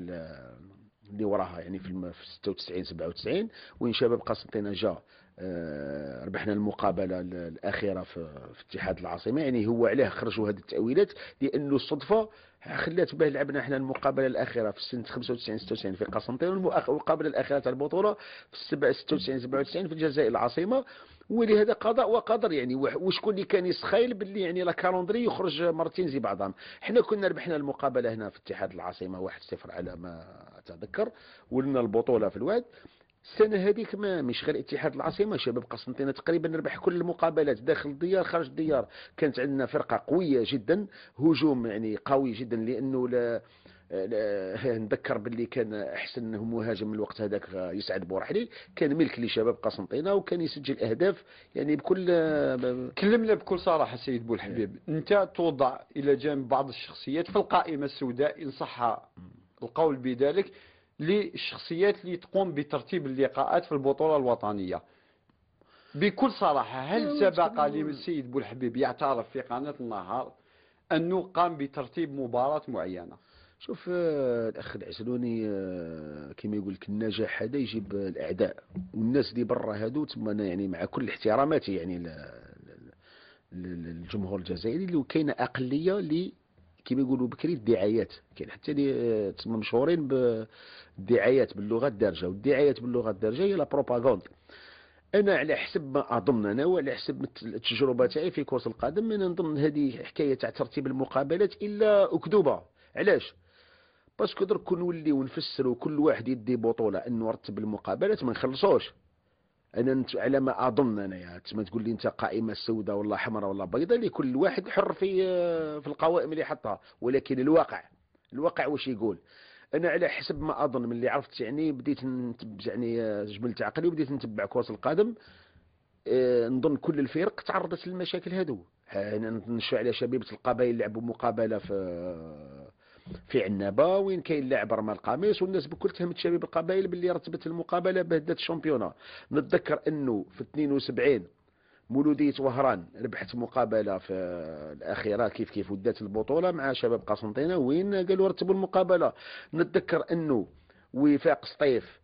اللي وراها يعني في 96 97 وين شباب قسنطينه جا آه، ربحنا المقابله الاخيره في, اتحاد العاصمه يعني هو عليه خرجوا هذه التاويلات لانه الصدفه خلات باه لعبنا احنا المقابله الاخيره في سنه 95 96 في قسنطينه والمقابله الاخيره تاع البطوله في 97 97 في الجزائر العاصمه ولهذا قضاء وقدر يعني وشكون اللي كان يسخايل باللي يعني لا كالوندري يخرج مرتين زي بعضهم حنا كنا ربحنا المقابله هنا في اتحاد العاصمه 1-0 على ما اتذكر ولنا البطوله في الواد السنه هذيك ما مش غير اتحاد العاصمه شباب قسنطينه تقريبا ربح كل المقابلات داخل الديار خارج الديار كانت عندنا فرقه قويه جدا هجوم يعني قوي جدا لانه آه، نذكر باللي كان احسن مهاجم الوقت هذاك يسعد بورحلي كان ملك لشباب قسنطينه وكان يسجل اهداف يعني بكل آه، كلمنا بكل صراحه سيد بولحبيب إيه. انت توضع الى جانب بعض الشخصيات في القائمه السوداء ان صح القول بذلك للشخصيات اللي تقوم بترتيب اللقاءات في البطوله الوطنيه بكل صراحه هل سبق للسيد بولحبيب يعترف في قناه النهار انه قام بترتيب مباراه معينه شوف آه، الاخ العسلوني آه، كما يقول لك النجاح هذا يجيب الاعداء والناس اللي برا هادو تما يعني مع كل احتراماتي يعني للجمهور الجزائري اللي كاين اقليه اللي كما يقولوا بكري الدعايات كاين حتى اللي آه، تما مشهورين بالدعايات باللغه الدارجه والدعايات باللغه الدارجه هي لا بروباغوند انا على حسب ما اظن انا وعلى حسب التجربه تاعي في كرة القدم انا نظن هذه حكايه تاع ترتيب المقابلات الا اكذوبه علاش باسكو درك كون نوليو نفسروا كل واحد يدي بطوله انه رتب المقابلات ما نخلصوش انا على ما اظن انايا تما تقول لي انت قائمه سوداء ولا حمراء ولا بيضاء اللي كل واحد حر في آه، في القوائم اللي حطها ولكن الواقع الواقع واش يقول انا على حسب ما اظن من اللي عرفت يعني بديت نتبع يعني آه، جملت عقلي وبديت نتبع كره القدم اه نظن كل الفرق تعرضت للمشاكل هذو انا نشوف على شبيبه القبائل لعبوا مقابله في آه، في عنابه وين كاين لاعب رمى القميص والناس بكل تهمت شباب القبائل باللي رتبت المقابله بهدات الشامبيونا نتذكر انه في 72 مولوديه وهران ربحت مقابله في الاخيره كيف كيف ودات البطوله مع شباب قسنطينه وين قالوا رتبوا المقابله نتذكر انه وفاق سطيف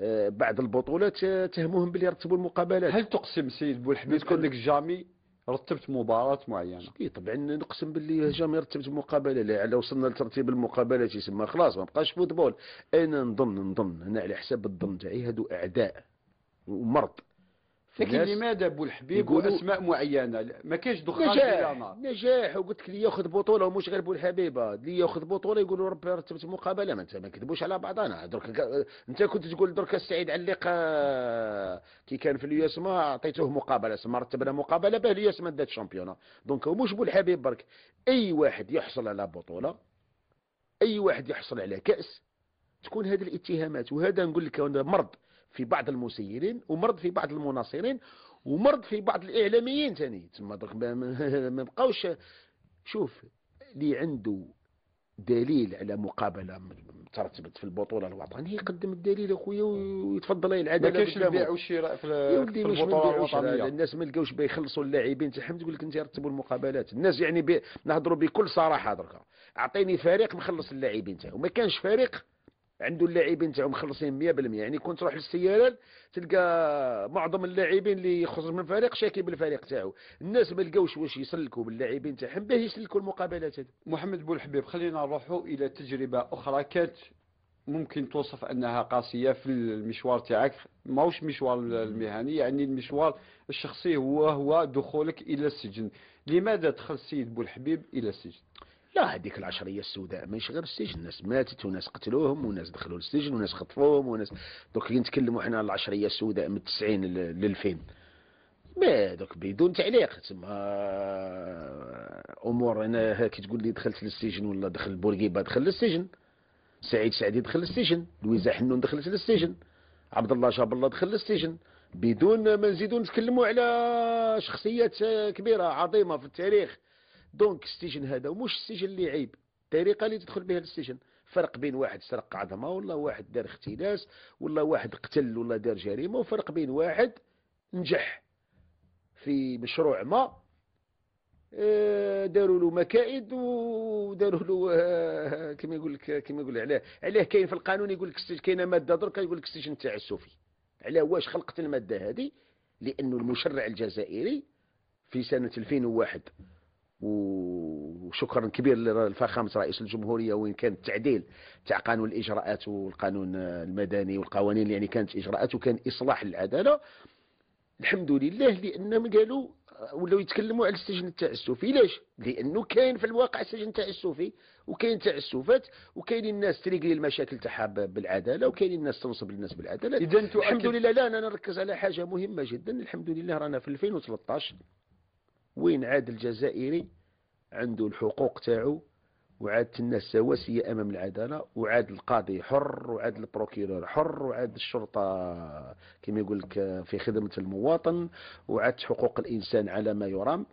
آه، بعد البطولة تهموهم باللي يرتبوا المقابلات هل تقسم سيد بو الحميد لك جامي رتبت مباراة معينة اكيد طبعا نقسم باللي جامي رتبت مقابلة على وصلنا لترتيب المقابلة تيسمى خلاص ما بقاش فوتبول انا نظن نظن انا على حساب الظن تاعي هادو اعداء ومرض لكن لماذا ابو الحبيب واسماء معينه ما كاينش دخان نجاح نجاح وقلت لك اللي ياخذ بطوله ومش غير ابو الحبيبه اللي ياخذ بطوله يقولوا ربي رتبت مقابله ما انت ما نكذبوش على بعضنا درك انت كنت تقول درك السعيد علق كي كان في ما عطيتوه مقابله سما رتبنا مقابله به ما دات شامبيونا دونك مش ابو الحبيب برك اي واحد يحصل على بطوله اي واحد يحصل على كاس تكون هذه الاتهامات وهذا نقول لك مرض في بعض المسيرين ومرض في بعض المناصرين ومرض في بعض الاعلاميين ثاني تما درك ما بقاوش شوف اللي عنده دليل على مقابله ترتبت في البطوله الوطنيه يقدم الدليل اخويا ويتفضل العداله ما كاينش البيع والشراء في, البطوله الوطنيه الناس ما لقاوش بيخلصوا اللاعبين تاعهم تقول لك انت رتبوا المقابلات الناس يعني بي... نهضروا بكل صراحه درك اعطيني فريق مخلص اللاعبين تاعو ما كانش فريق عنده اللاعبين تاعو مخلصين 100% يعني كون تروح للسيالات تلقى معظم اللاعبين اللي يخرج من الفريق شاكي بالفريق تاعو الناس ما لقاوش واش يسلكوا باللاعبين تاعهم باه يسلكوا المقابلات هذه محمد بولحبيب خلينا نروحوا الى تجربه اخرى كانت ممكن توصف انها قاسيه في المشوار تاعك ماهوش مشوار المهني يعني المشوار الشخصي هو هو دخولك الى السجن لماذا دخل السيد بولحبيب الى السجن لا هذيك العشريه السوداء ماشي غير السجن ناس ماتت وناس قتلوهم وناس دخلوا للسجن وناس خطفوهم وناس دوك كي نتكلموا حنا على العشريه السوداء من 90 ل 2000 دوك بدون تعليق تسمى امور انا كي تقول لي دخلت للسجن ولا دخل بورقيبه دخل للسجن سعيد سعدي دخل للسجن لويزا حنون دخلت للسجن عبد الله جاب الله دخل للسجن بدون ما نزيدو نتكلموا على شخصيات كبيره عظيمه في التاريخ دونك السجن هذا ومش السجن اللي عيب الطريقة اللي تدخل بها للسجن فرق بين واحد سرق عظمة ولا واحد دار اختلاس ولا واحد قتل ولا دار جريمة وفرق بين واحد نجح في مشروع ما آه، داروا له مكائد وداروا له آه، آه، كما يقول لك كما يقول عليه عليه كاين في القانون يقول لك السجن كاينه ماده درك يقول لك السجن التعسفي على واش خلقت الماده هذه لانه المشرع الجزائري في سنه 2001 وشكرا كبير للفخامة رئيس الجمهورية وين كان التعديل تاع قانون الإجراءات والقانون المدني والقوانين اللي يعني كانت اجراءات وكان إصلاح العدالة الحمد لله لأنهم قالوا آه، ولاو يتكلموا على السجن التعسفي ليش لانه كاين في الواقع سجن تعسفي وكاين تعسفات وكاين الناس تريقلي المشاكل تاعها بالعداله وكاين الناس تنصب للناس بالعداله اذا الحمد لله لا انا نركز على حاجه مهمه جدا الحمد لله رانا في 2013 وين عاد الجزائري عنده الحقوق تاعو وعادت الناس سواسية أمام العدالة وعاد القاضي حر وعاد البروكيرور حر وعاد الشرطة كما يقول لك في خدمة المواطن وعاد حقوق الإنسان على ما يرام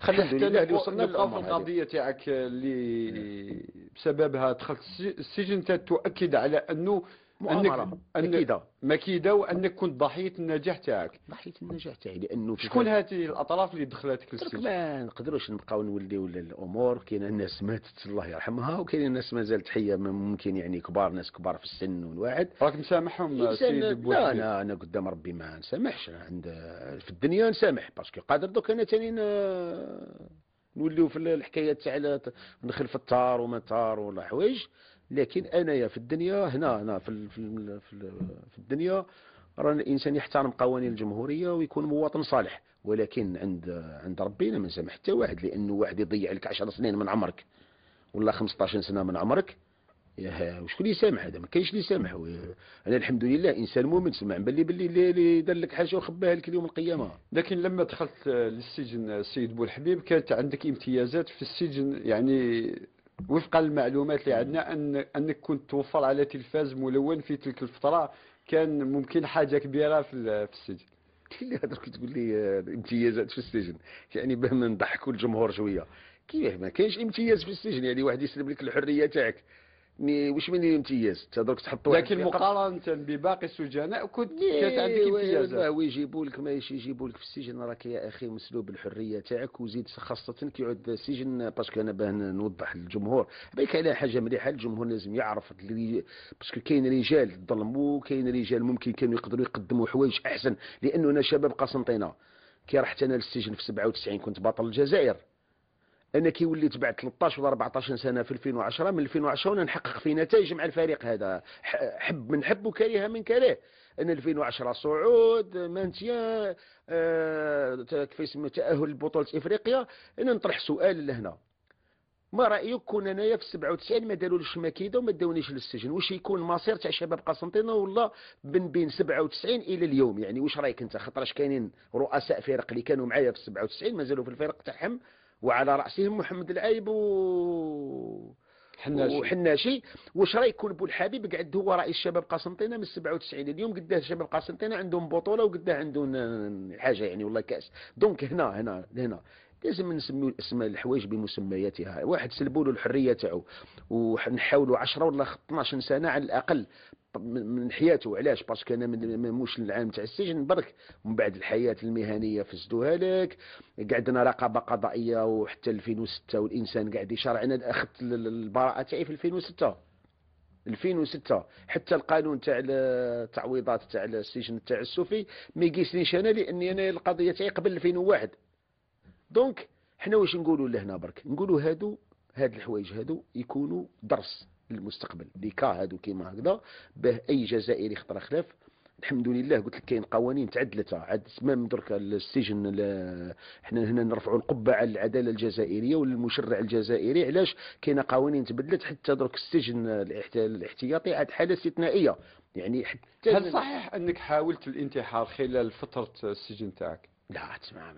الحمد لله اللي وصلنا للامر القضيه تاعك اللي نعم. بسببها دخلت السجن تؤكد على انه مؤامرة مكيدة مكيدة وأنك كنت ضحية النجاح تاعك ضحية النجاح تاعي لأنه شكون هذه الأطراف اللي دخلتك للسجن؟ ما نقدروش نبقاو نوليو الأمور كاين الناس ماتت الله يرحمها وكاين الناس مازالت حية ممكن يعني كبار ناس كبار في السن والواحد راك مسامحهم سيد بوحدي لا أنا أنا قدام ربي ما نسامحش عند في الدنيا نسامح باسكو قادر دوك أنا تاني نوليو في الحكايات تاع ندخل في التار وما تار ولا حوايج لكن انايا في الدنيا هنا هنا في في, في الدنيا راه الانسان يحترم قوانين الجمهوريه ويكون مواطن صالح ولكن عند عند ربي ما نسامح حتى واحد لانه واحد يضيع لك 10 سنين من عمرك ولا 15 سنه من عمرك إيه، وشكون اللي يسامح هذا ما كاينش اللي يسامح انا الحمد لله انسان مؤمن سمع باللي باللي اللي دار لك حاجه وخباها لك اليوم القيامه لكن لما دخلت للسجن السيد بوالحبيب كانت عندك امتيازات في السجن يعني وفق المعلومات اللي عندنا أن أنك كنت توفر على تلفاز ملون في تلك الفترة كان ممكن حاجة كبيرة في السجن اللي هذا كي تقول لي آه، امتيازات في السجن يعني باه نضحكوا الجمهور شويه كيفاه ما كاينش امتياز في السجن يعني واحد يسلب لك الحريه تاعك مي واش من الامتياز انت درك تحطوا لكن مقارنه بباقي السجناء كنت كانت عندك امتيازات هو يجيبوا لك ماشي يجيبوا لك في السجن راك يا اخي مسلوب الحريه تاعك وزيد خاصه كيعود السجن باسكو انا باه نوضح للجمهور بالك على حاجه مليحه الجمهور لازم يعرف باسكو كاين رجال ظلموا كاين رجال ممكن كانوا يقدروا يقدموا حوايج احسن لانه انا شباب قسنطينه كي رحت انا للسجن في 97 كنت بطل الجزائر انا كيولي بعد 13 ولا 14 سنه في 2010 من 2010 وانا نحقق في نتائج مع الفريق هذا حب من حب وكريه من كريه ان 2010 صعود مانتيا آه تاهل لبطوله افريقيا انا نطرح سؤال لهنا ما رايك كون انايا في 97 ما داروليش مكيده وما داونيش للسجن واش يكون المصير تاع شباب قسنطينه ولا من بين 97 الى اليوم يعني واش رايك انت خاطرش كاينين رؤساء فرق اللي كانوا معايا في 97 مازالوا في الفرق تاعهم وعلى رأسهم محمد العيب و... حناشي وحناشي واش راه يكون الحبيب قعد هو رئيس شباب قسنطينه من 97 اليوم قداه شباب قسنطينه عندهم بطوله وقداه عندهم آه، حاجه يعني والله كاس دونك هنا هنا هنا لازم نسميو الاسماء الحوايج بمسمياتها واحد سلبوا له الحريه تاعو ونحاولوا 10 ولا 12 سنه على الاقل من حياته علاش باسكو انا من موش العام تاع السجن برك ومن بعد الحياه المهنيه فسدوها لك قعدنا رقابه قضائيه وحتى 2006 والانسان قاعد يشرع انا اخذت البراءه تاعي في 2006 2006 حتى القانون تاع التعويضات تاع السجن التعسفي ما يقيسنيش انا لاني انا القضيه تاعي قبل 2001 دونك حنا واش نقولوا لهنا برك نقولوا هادو هاد الحوايج هادو يكونوا درس للمستقبل لي كا هادو كيما هكذا باه اي جزائري خطر خلاف الحمد لله قلت لك كاين قوانين تعدلت عاد تمام درك السجن حنا هنا نرفعوا القبعه على العداله الجزائريه والمشرع الجزائري علاش كاينه قوانين تبدلت حتى درك السجن الاحتياطي عاد حاله استثنائيه يعني حتى هل صحيح انك حاولت الانتحار خلال فتره السجن تاعك لا تسمع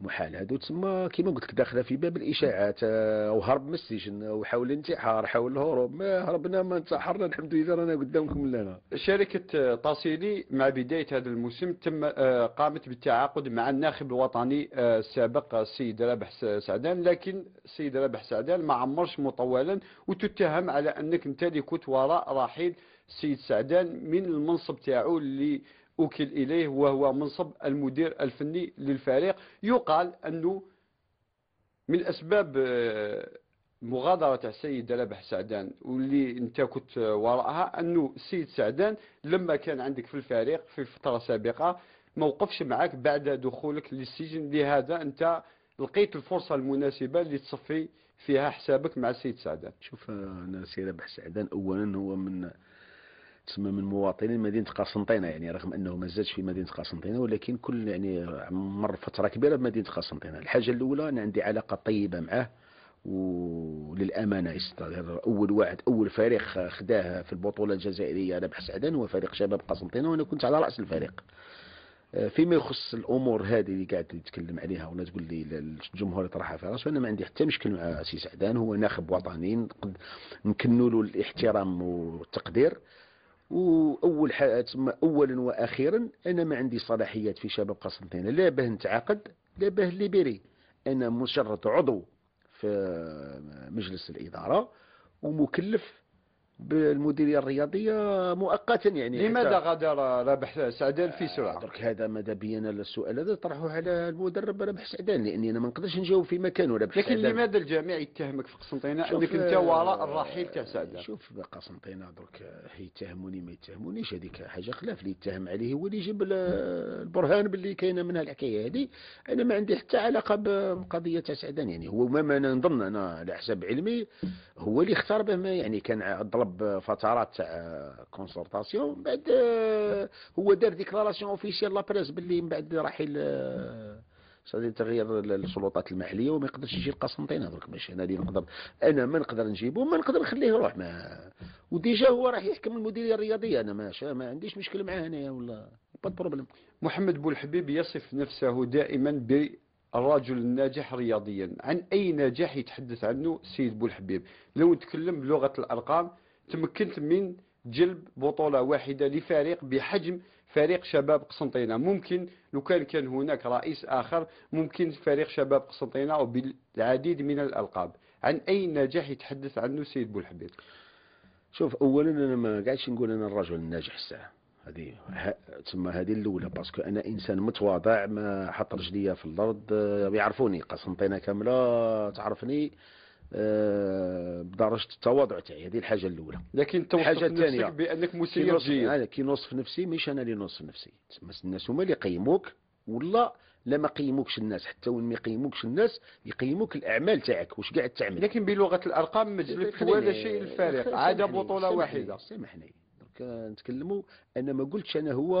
محال هادو تسمى كيما قلت لك داخله في باب الاشاعات آه، وهرب من السجن وحاول الانتحار حاول الهروب ما هربنا ما انتحرنا الحمد لله رانا قدامكم لنا شركه طاسيلي آه، مع بدايه هذا الموسم تم آه، قامت بالتعاقد مع الناخب الوطني السابق السيد رابح سعدان لكن السيد رابح سعدان ما عمرش مطولا وتتهم على انك انت اللي كنت وراء رحيل السيد سعدان من المنصب تاعو اللي اوكل إليه وهو منصب المدير الفني للفريق يقال أنه من أسباب آه، مغادرة السيد دلبح سعدان واللي انت كنت آه، وراءها انه السيد سعدان لما كان عندك في الفريق في فترة سابقة ما وقفش معك بعد دخولك للسجن لهذا انت لقيت الفرصة المناسبة اللي تصفي فيها حسابك مع السيد سعدان شوف آه، انا سيد دلبح سعدان اولا هو من تسمى من مواطنين مدينه قسنطينه يعني رغم انه ما زادش في مدينه قسنطينه ولكن كل يعني مر فتره كبيره بمدينه قسنطينه الحاجه الاولى انا عندي علاقه طيبه معه وللامانه يستظهر اول واحد اول فريق خداه في البطوله الجزائريه ربح سعدان هو فريق شباب قسنطينه وانا كنت على راس الفريق آه، فيما يخص الامور هذه اللي قاعد يتكلم عليها ولا تقول لي الجمهور يطرحها في راسه انا ما عندي حتى مشكل مع سي سعدان هو ناخب وطني نكنوا له الاحترام والتقدير واول ثم اولا واخيرا انا ما عندي صلاحيات في شباب قسنطينه لا باه نتعاقد لا باه ليبيري انا مجرد عضو في مجلس الاداره ومكلف بالمديريه الرياضيه مؤقتا يعني لماذا غادر رابح سعدان في سرعه؟ درك هذا ماذا بينا السؤال هذا طرحه على المدرب رابح سعدان لاني انا ما نقدرش نجاوب في مكانه رابح لكن سعدان. لماذا الجميع يتهمك في قسنطينه انك انت آه، وراء الرحيل تاع سعدان؟ شوف قسنطينه درك يتهموني ما يتهمونيش هذيك حاجه خلاف اللي يتهم عليه هو اللي يجيب البرهان باللي كاينه منها الحكايه هذه انا ما عندي حتى علاقه بقضيه تاع سعدان يعني هو ما انا نظن انا على حسب علمي هو اللي اختار به ما يعني كان عبد طلب فترات تاع آه، كونسلطاسيون من بعد آه، هو دار ديكلاراسيون اوفيسيال لا بريس باللي من بعد رحيل سادي آه، تغيير السلطات المحليه وما يقدرش يجي لقسنطينه درك ماشي انا اللي نقدر انا ما نقدر نجيبه ما نقدر نخليه يروح ما وديجا هو راح يحكم المديريه الرياضيه انا ماشي ما عنديش مشكل معاه هنا ولا با بروبليم محمد بولحبيب يصف نفسه دائما ب الرجل الناجح رياضيا عن أي نجاح يتحدث عنه السيد بولحبيب لو تكلم بلغة الأرقام تمكنت من جلب بطولة واحدة لفريق بحجم فريق شباب قسنطينة ممكن لو كان كان هناك رئيس آخر ممكن فريق شباب قسنطينة وبالعديد من الألقاب عن أي نجاح يتحدث عنه سيد بولحبيب شوف أولا أنا ما قاعدش نقول أنا الرجل الناجح الساعة هذه تسمى هذه الاولى باسكو انا انسان متواضع ما حط رجليا في الارض يعرفوني قسنطينه كامله تعرفني آه، بدرجه التواضع تاعي هذه الحاجه الاولى لكن الحاجه الثانيه بانك مسير جيد كي نوصف نفسي مش انا اللي نوصف نفسي الناس هما اللي يقيموك ولا لا ما قيموكش الناس حتى وين ما يقيموكش الناس يقيموك الاعمال تاعك واش قاعد تعمل لكن بلغه الارقام ما ولا شيء الفارق عدا بطوله واحده سامحني نتكلموا انا ما قلتش انا هو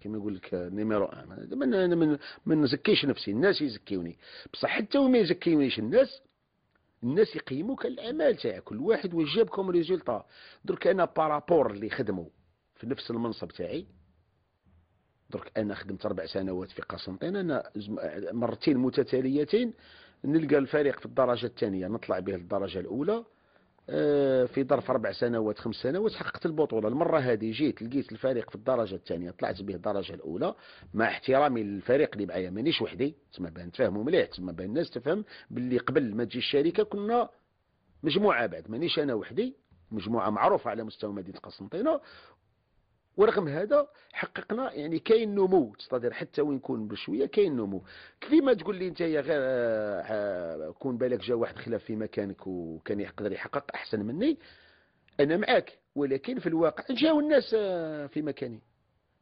كما يقول لك نيميرو 1 انا ما نزكيش نفسي الناس يزكيوني بصح حتى وما يزكيونيش الناس الناس يقيموا الاعمال تاعك كل واحد واش جابكم ريزولتا درك انا بارابور اللي خدموا في نفس المنصب تاعي درك انا خدمت اربع سنوات في قسنطين انا مرتين متتاليتين نلقى الفريق في الدرجه الثانيه نطلع به الدرجه الاولى آه، في ظرف أربع سنوات خمس سنوات حققت البطولة المرة هذه جيت لقيت الفريق في الدرجة الثانية طلعت به الدرجة الأولى مع احترامي للفريق اللي معايا مانيش وحدي تما بان تفهموا مليح تما بان الناس تفهم باللي قبل ما تجي الشركة كنا مجموعة بعد مانيش أنا وحدي مجموعة معروفة على مستوى مدينة قسنطينة ورغم هذا حققنا يعني كاين نمو تستدير حتى وين كون بشويه كاين نمو كيما تقول لي انت يا غير آه، آه، كون بالك جا واحد خلاف في مكانك وكان يقدر يحقق احسن مني انا معاك ولكن في الواقع جاو الناس آه، في مكاني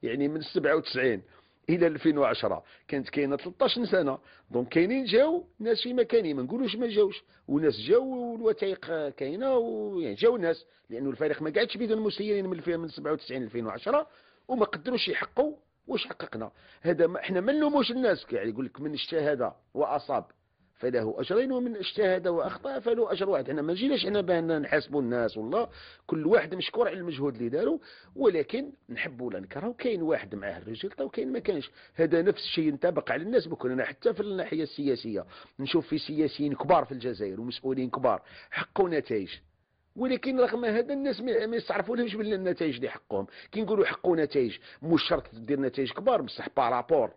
يعني من 97 الى 2010 كانت كاينه 13 سنه دونك كاينين جاو ناس في كانين ما نقولوش ما جاوش وناس جاو والوثائق كاينه ويعني جاو ناس لانه الفريق ما قعدش بدون مسيرين من من 97 ل 2010 وما قدروش يحققوا واش حققنا هذا ما احنا ما نلوموش الناس يعني يقول لك من اجتهد واصاب فله أجرين ومن اجتهد وأخطأ فله أجر واحد احنا ما جيناش احنا بان نحاسبوا الناس والله كل واحد مشكور على المجهود اللي داروا ولكن نحبوا ولا نكرهوا كاين واحد معاه الرجلطه وكاين ما كانش هذا نفس الشيء ينطبق على الناس بكل انا حتى في الناحيه السياسيه نشوف في سياسيين كبار في الجزائر ومسؤولين كبار حقوا نتائج ولكن رغم هذا الناس ما يستعرفوا لهمش بالنتائج اللي حقهم كي نقولوا حقوا نتائج مش شرط دير نتائج كبار بصح بارابور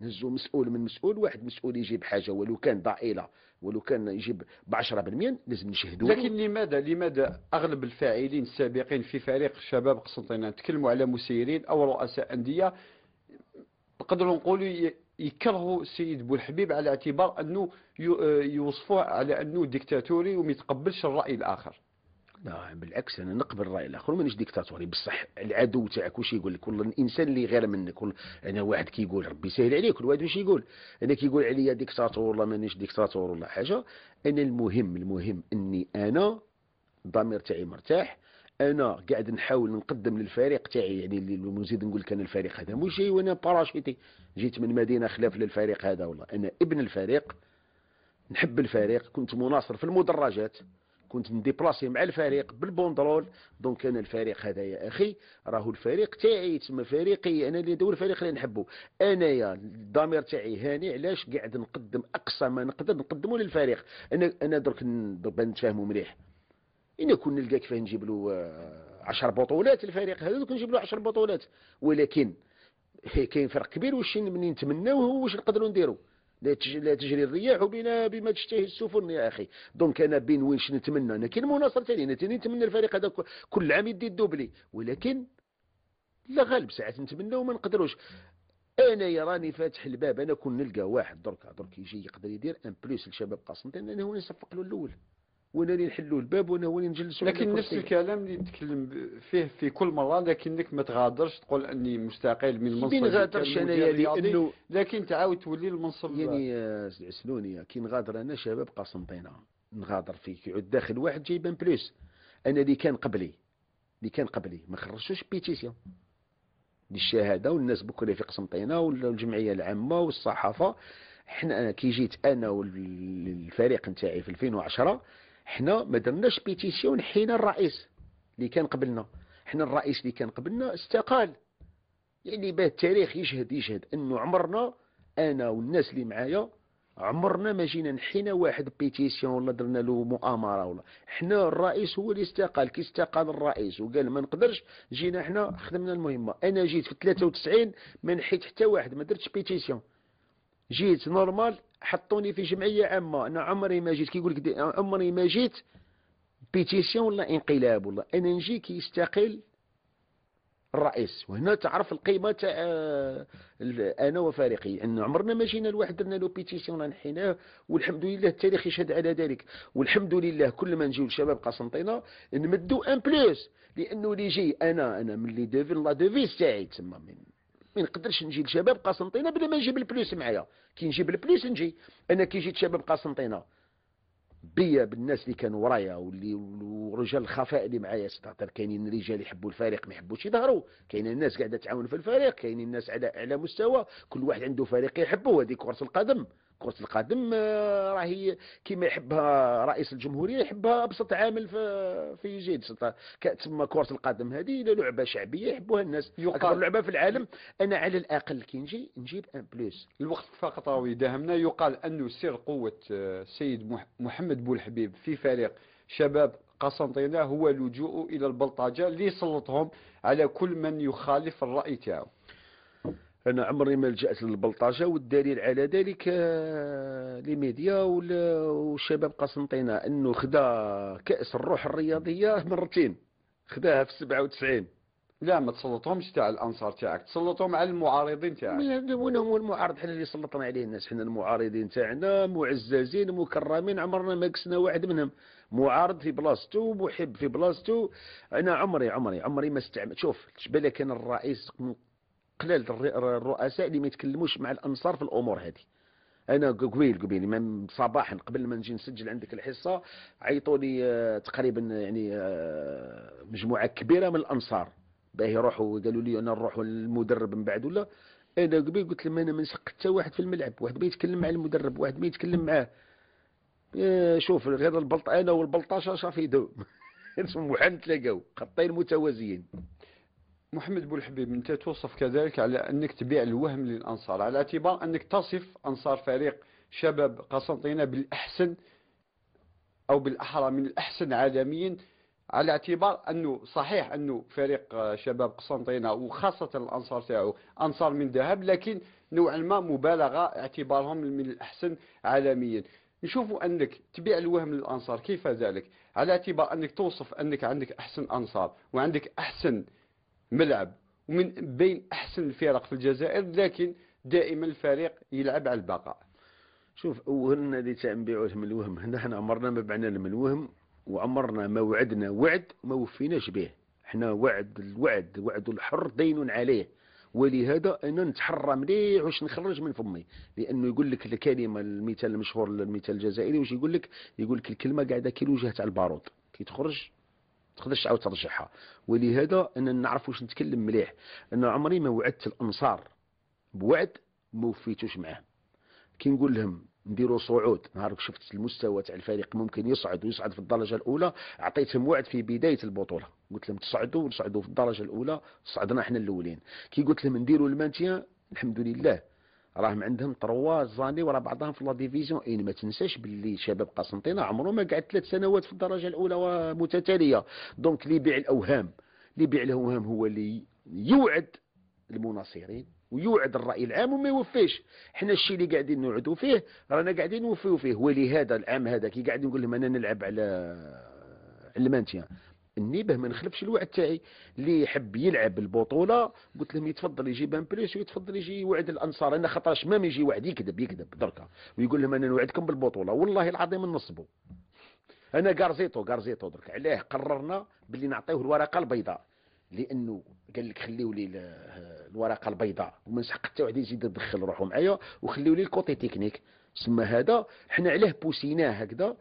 نهزو مسؤول من مسؤول واحد مسؤول يجيب حاجه ولو كان ضئيله ولو كان يجيب ب 10% لازم نشهدوه لكن لماذا لماذا اغلب الفاعلين السابقين في فريق شباب قسنطينه تكلموا على مسيرين او رؤساء انديه نقدروا نقولوا يكرهوا السيد بوالحبيب على اعتبار انه آه، يوصفوه على انه ديكتاتوري وما يتقبلش الراي الاخر لا بالعكس انا نقبل الراي الاخر مانيش ديكتاتوري بصح العدو تاعك واش يقول لك والله الانسان اللي غير منك ولا انا واحد كيقول كي ربي يسهل عليك واحد واش يقول انا كيقول كي عليا ديكتاتور والله مانيش ديكتاتور ولا حاجه انا المهم المهم اني انا الضمير تاعي مرتاح انا قاعد نحاول نقدم للفريق تاعي يعني اللي نزيد نقول لك انا الفريق هذا مو شيء وانا باراشيتي جيت من مدينه خلاف للفريق هذا والله انا ابن الفريق نحب الفريق كنت مناصر في المدرجات كنت نديبلاسي مع الفريق بالبوندرول دونك انا الفريق هذا يا اخي راهو الفريق تاعي تسمى فريقي انا اللي دور الفريق اللي نحبه انايا الضمير تاعي هاني علاش قاعد نقدم اقصى ما نقدر نقدمه للفريق انا انا درك نتفاهموا مليح إن كون نلقاك فيه نجيب له 10 آه، بطولات الفريق هذا كون نجيب له 10 بطولات ولكن كاين فرق كبير واش منين نتمناوه واش نقدروا نديروا لا تجري الرياح بنا بما تشتهي السفن يا اخي دونك انا بين وين نتمنى انا كاين مناصره ثانيه نتمنى الفريق هذا كل عام يدي الدوبلي ولكن لا غالب ساعات نتمنى وما نقدروش انا يراني فاتح الباب انا كون نلقى واحد درك درك يجي يقدر يدير ان بلوس لشباب قاسم انا هو نصفق له الاول وانا اللي نحلوا الباب وانا هو اللي نجلسوا لكن نفس الكلام اللي تتكلم فيه في كل مره لكنك ما تغادرش تقول اني مستقيل من المنصب ما نغادرش انايا لانه لكن تعاود تولي المنصب يعني العسلوني آه، كي نغادر انا شباب قسنطينه نغادر فيه يعود داخل واحد جايب بلوس انا اللي كان قبلي اللي كان قبلي ما خرجوش بيتيسيون للشهاده والناس بكره في قسنطينه والجمعيه العامه والصحافه حنا كي جيت انا والفريق نتاعي في 2010 حنا ما درناش بيتيسيون حين الرئيس اللي كان قبلنا حنا الرئيس اللي كان قبلنا استقال يعني باه التاريخ يشهد يشهد انه عمرنا انا والناس اللي معايا عمرنا ما جينا نحينا واحد بيتيسيون ولا درنا له مؤامره ولا حنا الرئيس هو اللي استقال كي استقال الرئيس وقال ما نقدرش جينا حنا خدمنا المهمه انا جيت في 93 ما نحيت حتى واحد ما درتش بيتيسيون جيت نورمال حطوني في جمعية عامة أنا عمري ما جيت كيقول لك عمري ما جيت بيتيسيون ولا انقلاب ولا أنا نجي كيستقل الرئيس وهنا تعرف القيمة تاع آه، أنا وفريقي أن عمرنا ما جينا لواحد درنا له بيتيسيون نحيناه والحمد لله التاريخ يشهد على ذلك والحمد لله كل ما نجيو لشباب قسنطينة نمدو أن بلوس لأنه اللي جي أنا أنا ملي ديفين لا ديفيس تاعي تما ما نقدرش نجي لشباب قسنطينه بلا ما نجيب البلوس معايا كي نجيب البلوس نجي انا كي جيت شباب قسنطينه بيا بالناس اللي كانوا ورايا واللي ورجال الخفاء اللي معايا ستاتر كاينين رجال يحبوا الفريق ما يحبوش يظهروا كاينين الناس قاعده تعاون في الفريق كاينين الناس على اعلى مستوى كل واحد عنده فريق يحبه هذيك كره القدم كرة القدم آه، راهي كما يحبها رئيس الجمهورية يحبها أبسط عامل في جيد تسمى كرة القدم هذه لعبة شعبية يحبوها الناس أكبر لعبة في العالم أنا على الأقل كي نجي نجيب أن بلوس الوقت فقط راهو يداهمنا يقال أنه سر قوة السيد آه، محمد بولحبيب في فريق شباب قسنطينة هو لجوء إلى البلطجة ليسلطهم على كل من يخالف الرأي تاعو أنا عمري ما لجأت للبلطجة والدليل على ذلك آه، لي ميديا والشباب قسنطينة أنه خدا كأس الروح الرياضية مرتين خداها في 97 لا ما تسلطهمش تاع الانصار تاعك تسلطهم على المعارضين تاعك وين هو المعارض حنا اللي سلطنا عليه الناس حنا المعارضين تاعنا معززين مكرمين عمرنا ما كسنا واحد منهم معارض في بلاصتو محب في بلاصتو انا عمري عمري عمري ما استعمل شوف بالك انا الرئيس من قلال الرؤساء اللي ما يتكلموش مع الانصار في الامور هذه انا قبيل قبيل صباحا قبل ما نجي نسجل عندك الحصه عيطوا لي آه، تقريبا يعني آه، مجموعه كبيره من الانصار باهي روحوا قالوا لي انا نروحوا للمدرب من بعد ولا انا قبيل قلت لهم انا ما نسق حتى واحد في الملعب واحد ما يتكلم مع المدرب واحد ما يتكلم معاه شوف غير البلط انا والبلطاشة صافي دوم محال تلاقاو خطين متوازيين محمد الحبيب أنت توصف كذلك على أنك تبيع الوهم للأنصار على اعتبار أنك تصف أنصار فريق شباب قسنطينة بالأحسن أو بالأحرى من الأحسن عالميا على اعتبار أنه صحيح أنه فريق شباب قسنطينة وخاصة الأنصار تاعو أنصار من ذهب لكن نوعا ما مبالغة اعتبارهم من الأحسن عالميا نشوفوا أنك تبيع الوهم للأنصار كيف ذلك على اعتبار أنك توصف أنك عندك أحسن أنصار وعندك أحسن ملعب ومن بين أحسن الفرق في الجزائر لكن دائما الفريق يلعب على البقاء شوف أول تاع تنبيعوه من الوهم هنا حنا عمرنا ما بعنا من الوهم وعمرنا ما وعدنا وعد ما وفيناش به حنا وعد الوعد وعد الحر دين عليه ولهذا انا نتحرى مليح واش نخرج من فمي لانه يقول لك الكلمه المثال المشهور المثال الجزائري واش يقول لك يقول لك الكلمه قاعده كيلو جهه على البارود كي تخرج تقدرش تعاود ترجعها ولهذا انا نعرف واش نتكلم مليح انا عمري ما وعدت الانصار بوعد ما وفيتوش معاه كي نقول لهم نديروا صعود نهار شفت المستوى تاع الفريق ممكن يصعد ويصعد في الدرجه الاولى اعطيتهم وعد في بدايه البطوله قلت لهم تصعدوا ونصعدوا في الدرجه الاولى صعدنا احنا الاولين كي قلت لهم نديروا المانتيان الحمد لله راهم عندهم تروا زاني ورا بعضهم في لا ديفيزيون اين ما تنساش باللي شباب قسنطينه عمره ما قعد ثلاث سنوات في الدرجه الاولى متتاليه دونك اللي يبيع الاوهام اللي يبيع الاوهام هو اللي يوعد المناصرين ويوعد الراي العام وما يوفيش حنا الشيء اللي قاعدين نوعدوا فيه رانا قاعدين نوفيو فيه ولهذا العام هذا كي قاعد نقول لهم انا نلعب على المانتيان النيبه ما نخلفش الوعد تاعي اللي يحب يلعب البطوله قلت لهم يتفضل يجي بان بليس ويتفضل يجي يوعد الانصار انا خطاش ما يجي وعد يكذب يكذب دركا ويقول لهم انا نوعدكم بالبطوله والله العظيم نصبوا انا كارزيتو كارزيتو درك علاه قررنا باللي نعطيوه الورقه البيضاء لانه قال لك خليو لي الورقه البيضاء ومن حق حتى واحد يزيد يدخل روحه معايا وخليو لي الكوتي تكنيك سما هذا حنا علاه بوسيناه هكذا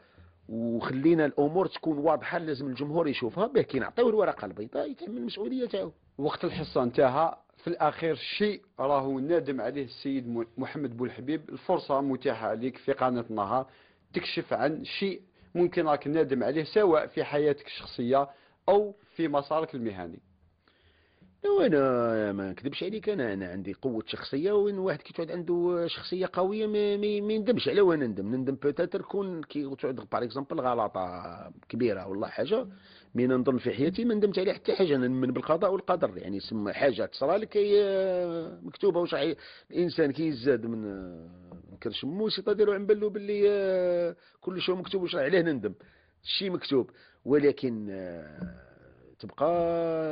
وخلينا الامور تكون واضحه لازم الجمهور يشوفها به كي نعطيو الورقه البيضاء يتحمل المسؤوليه تاعو وقت الحصه انتهى في الاخير شيء راهو نادم عليه السيد محمد بولحبيب الفرصه متاحه لك في قناه النهار تكشف عن شيء ممكن راك نادم عليه سواء في حياتك الشخصيه او في مسارك المهني وانا ما نكذبش عليك انا انا عندي قوه شخصيه وين واحد كي تعود عنده شخصيه قويه ما, ما يندمش على وين ندم نندم بوتيتر كون كي تعود باغ اكزومبل غلطه كبيره ولا حاجه مي نظن في حياتي ما ندمت على حتى حاجه نؤمن بالقضاء والقدر يعني سم حاجه تصرى لك مكتوبه واش الانسان كي يزاد من كرش مو ديرو عن بالو باللي آه، كل شيء مكتوب واش عليه نندم شيء مكتوب ولكن آه، تبقى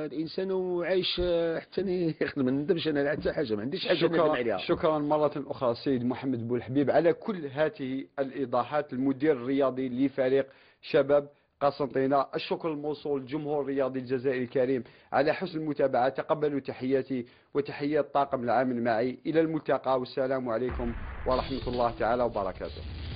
الانسان عايش حتى يخدم ما ندمش انا حتى حاجه ما عنديش حاجه ندم عليها شكرا مره اخرى السيد محمد بولحبيب على كل هذه الايضاحات المدير الرياضي لفريق شباب قسنطينة الشكر الموصول للجمهور الرياضي الجزائري الكريم على حسن المتابعة تقبلوا تحياتي وتحيات طاقم العامل معي إلى الملتقى والسلام عليكم ورحمة الله تعالى وبركاته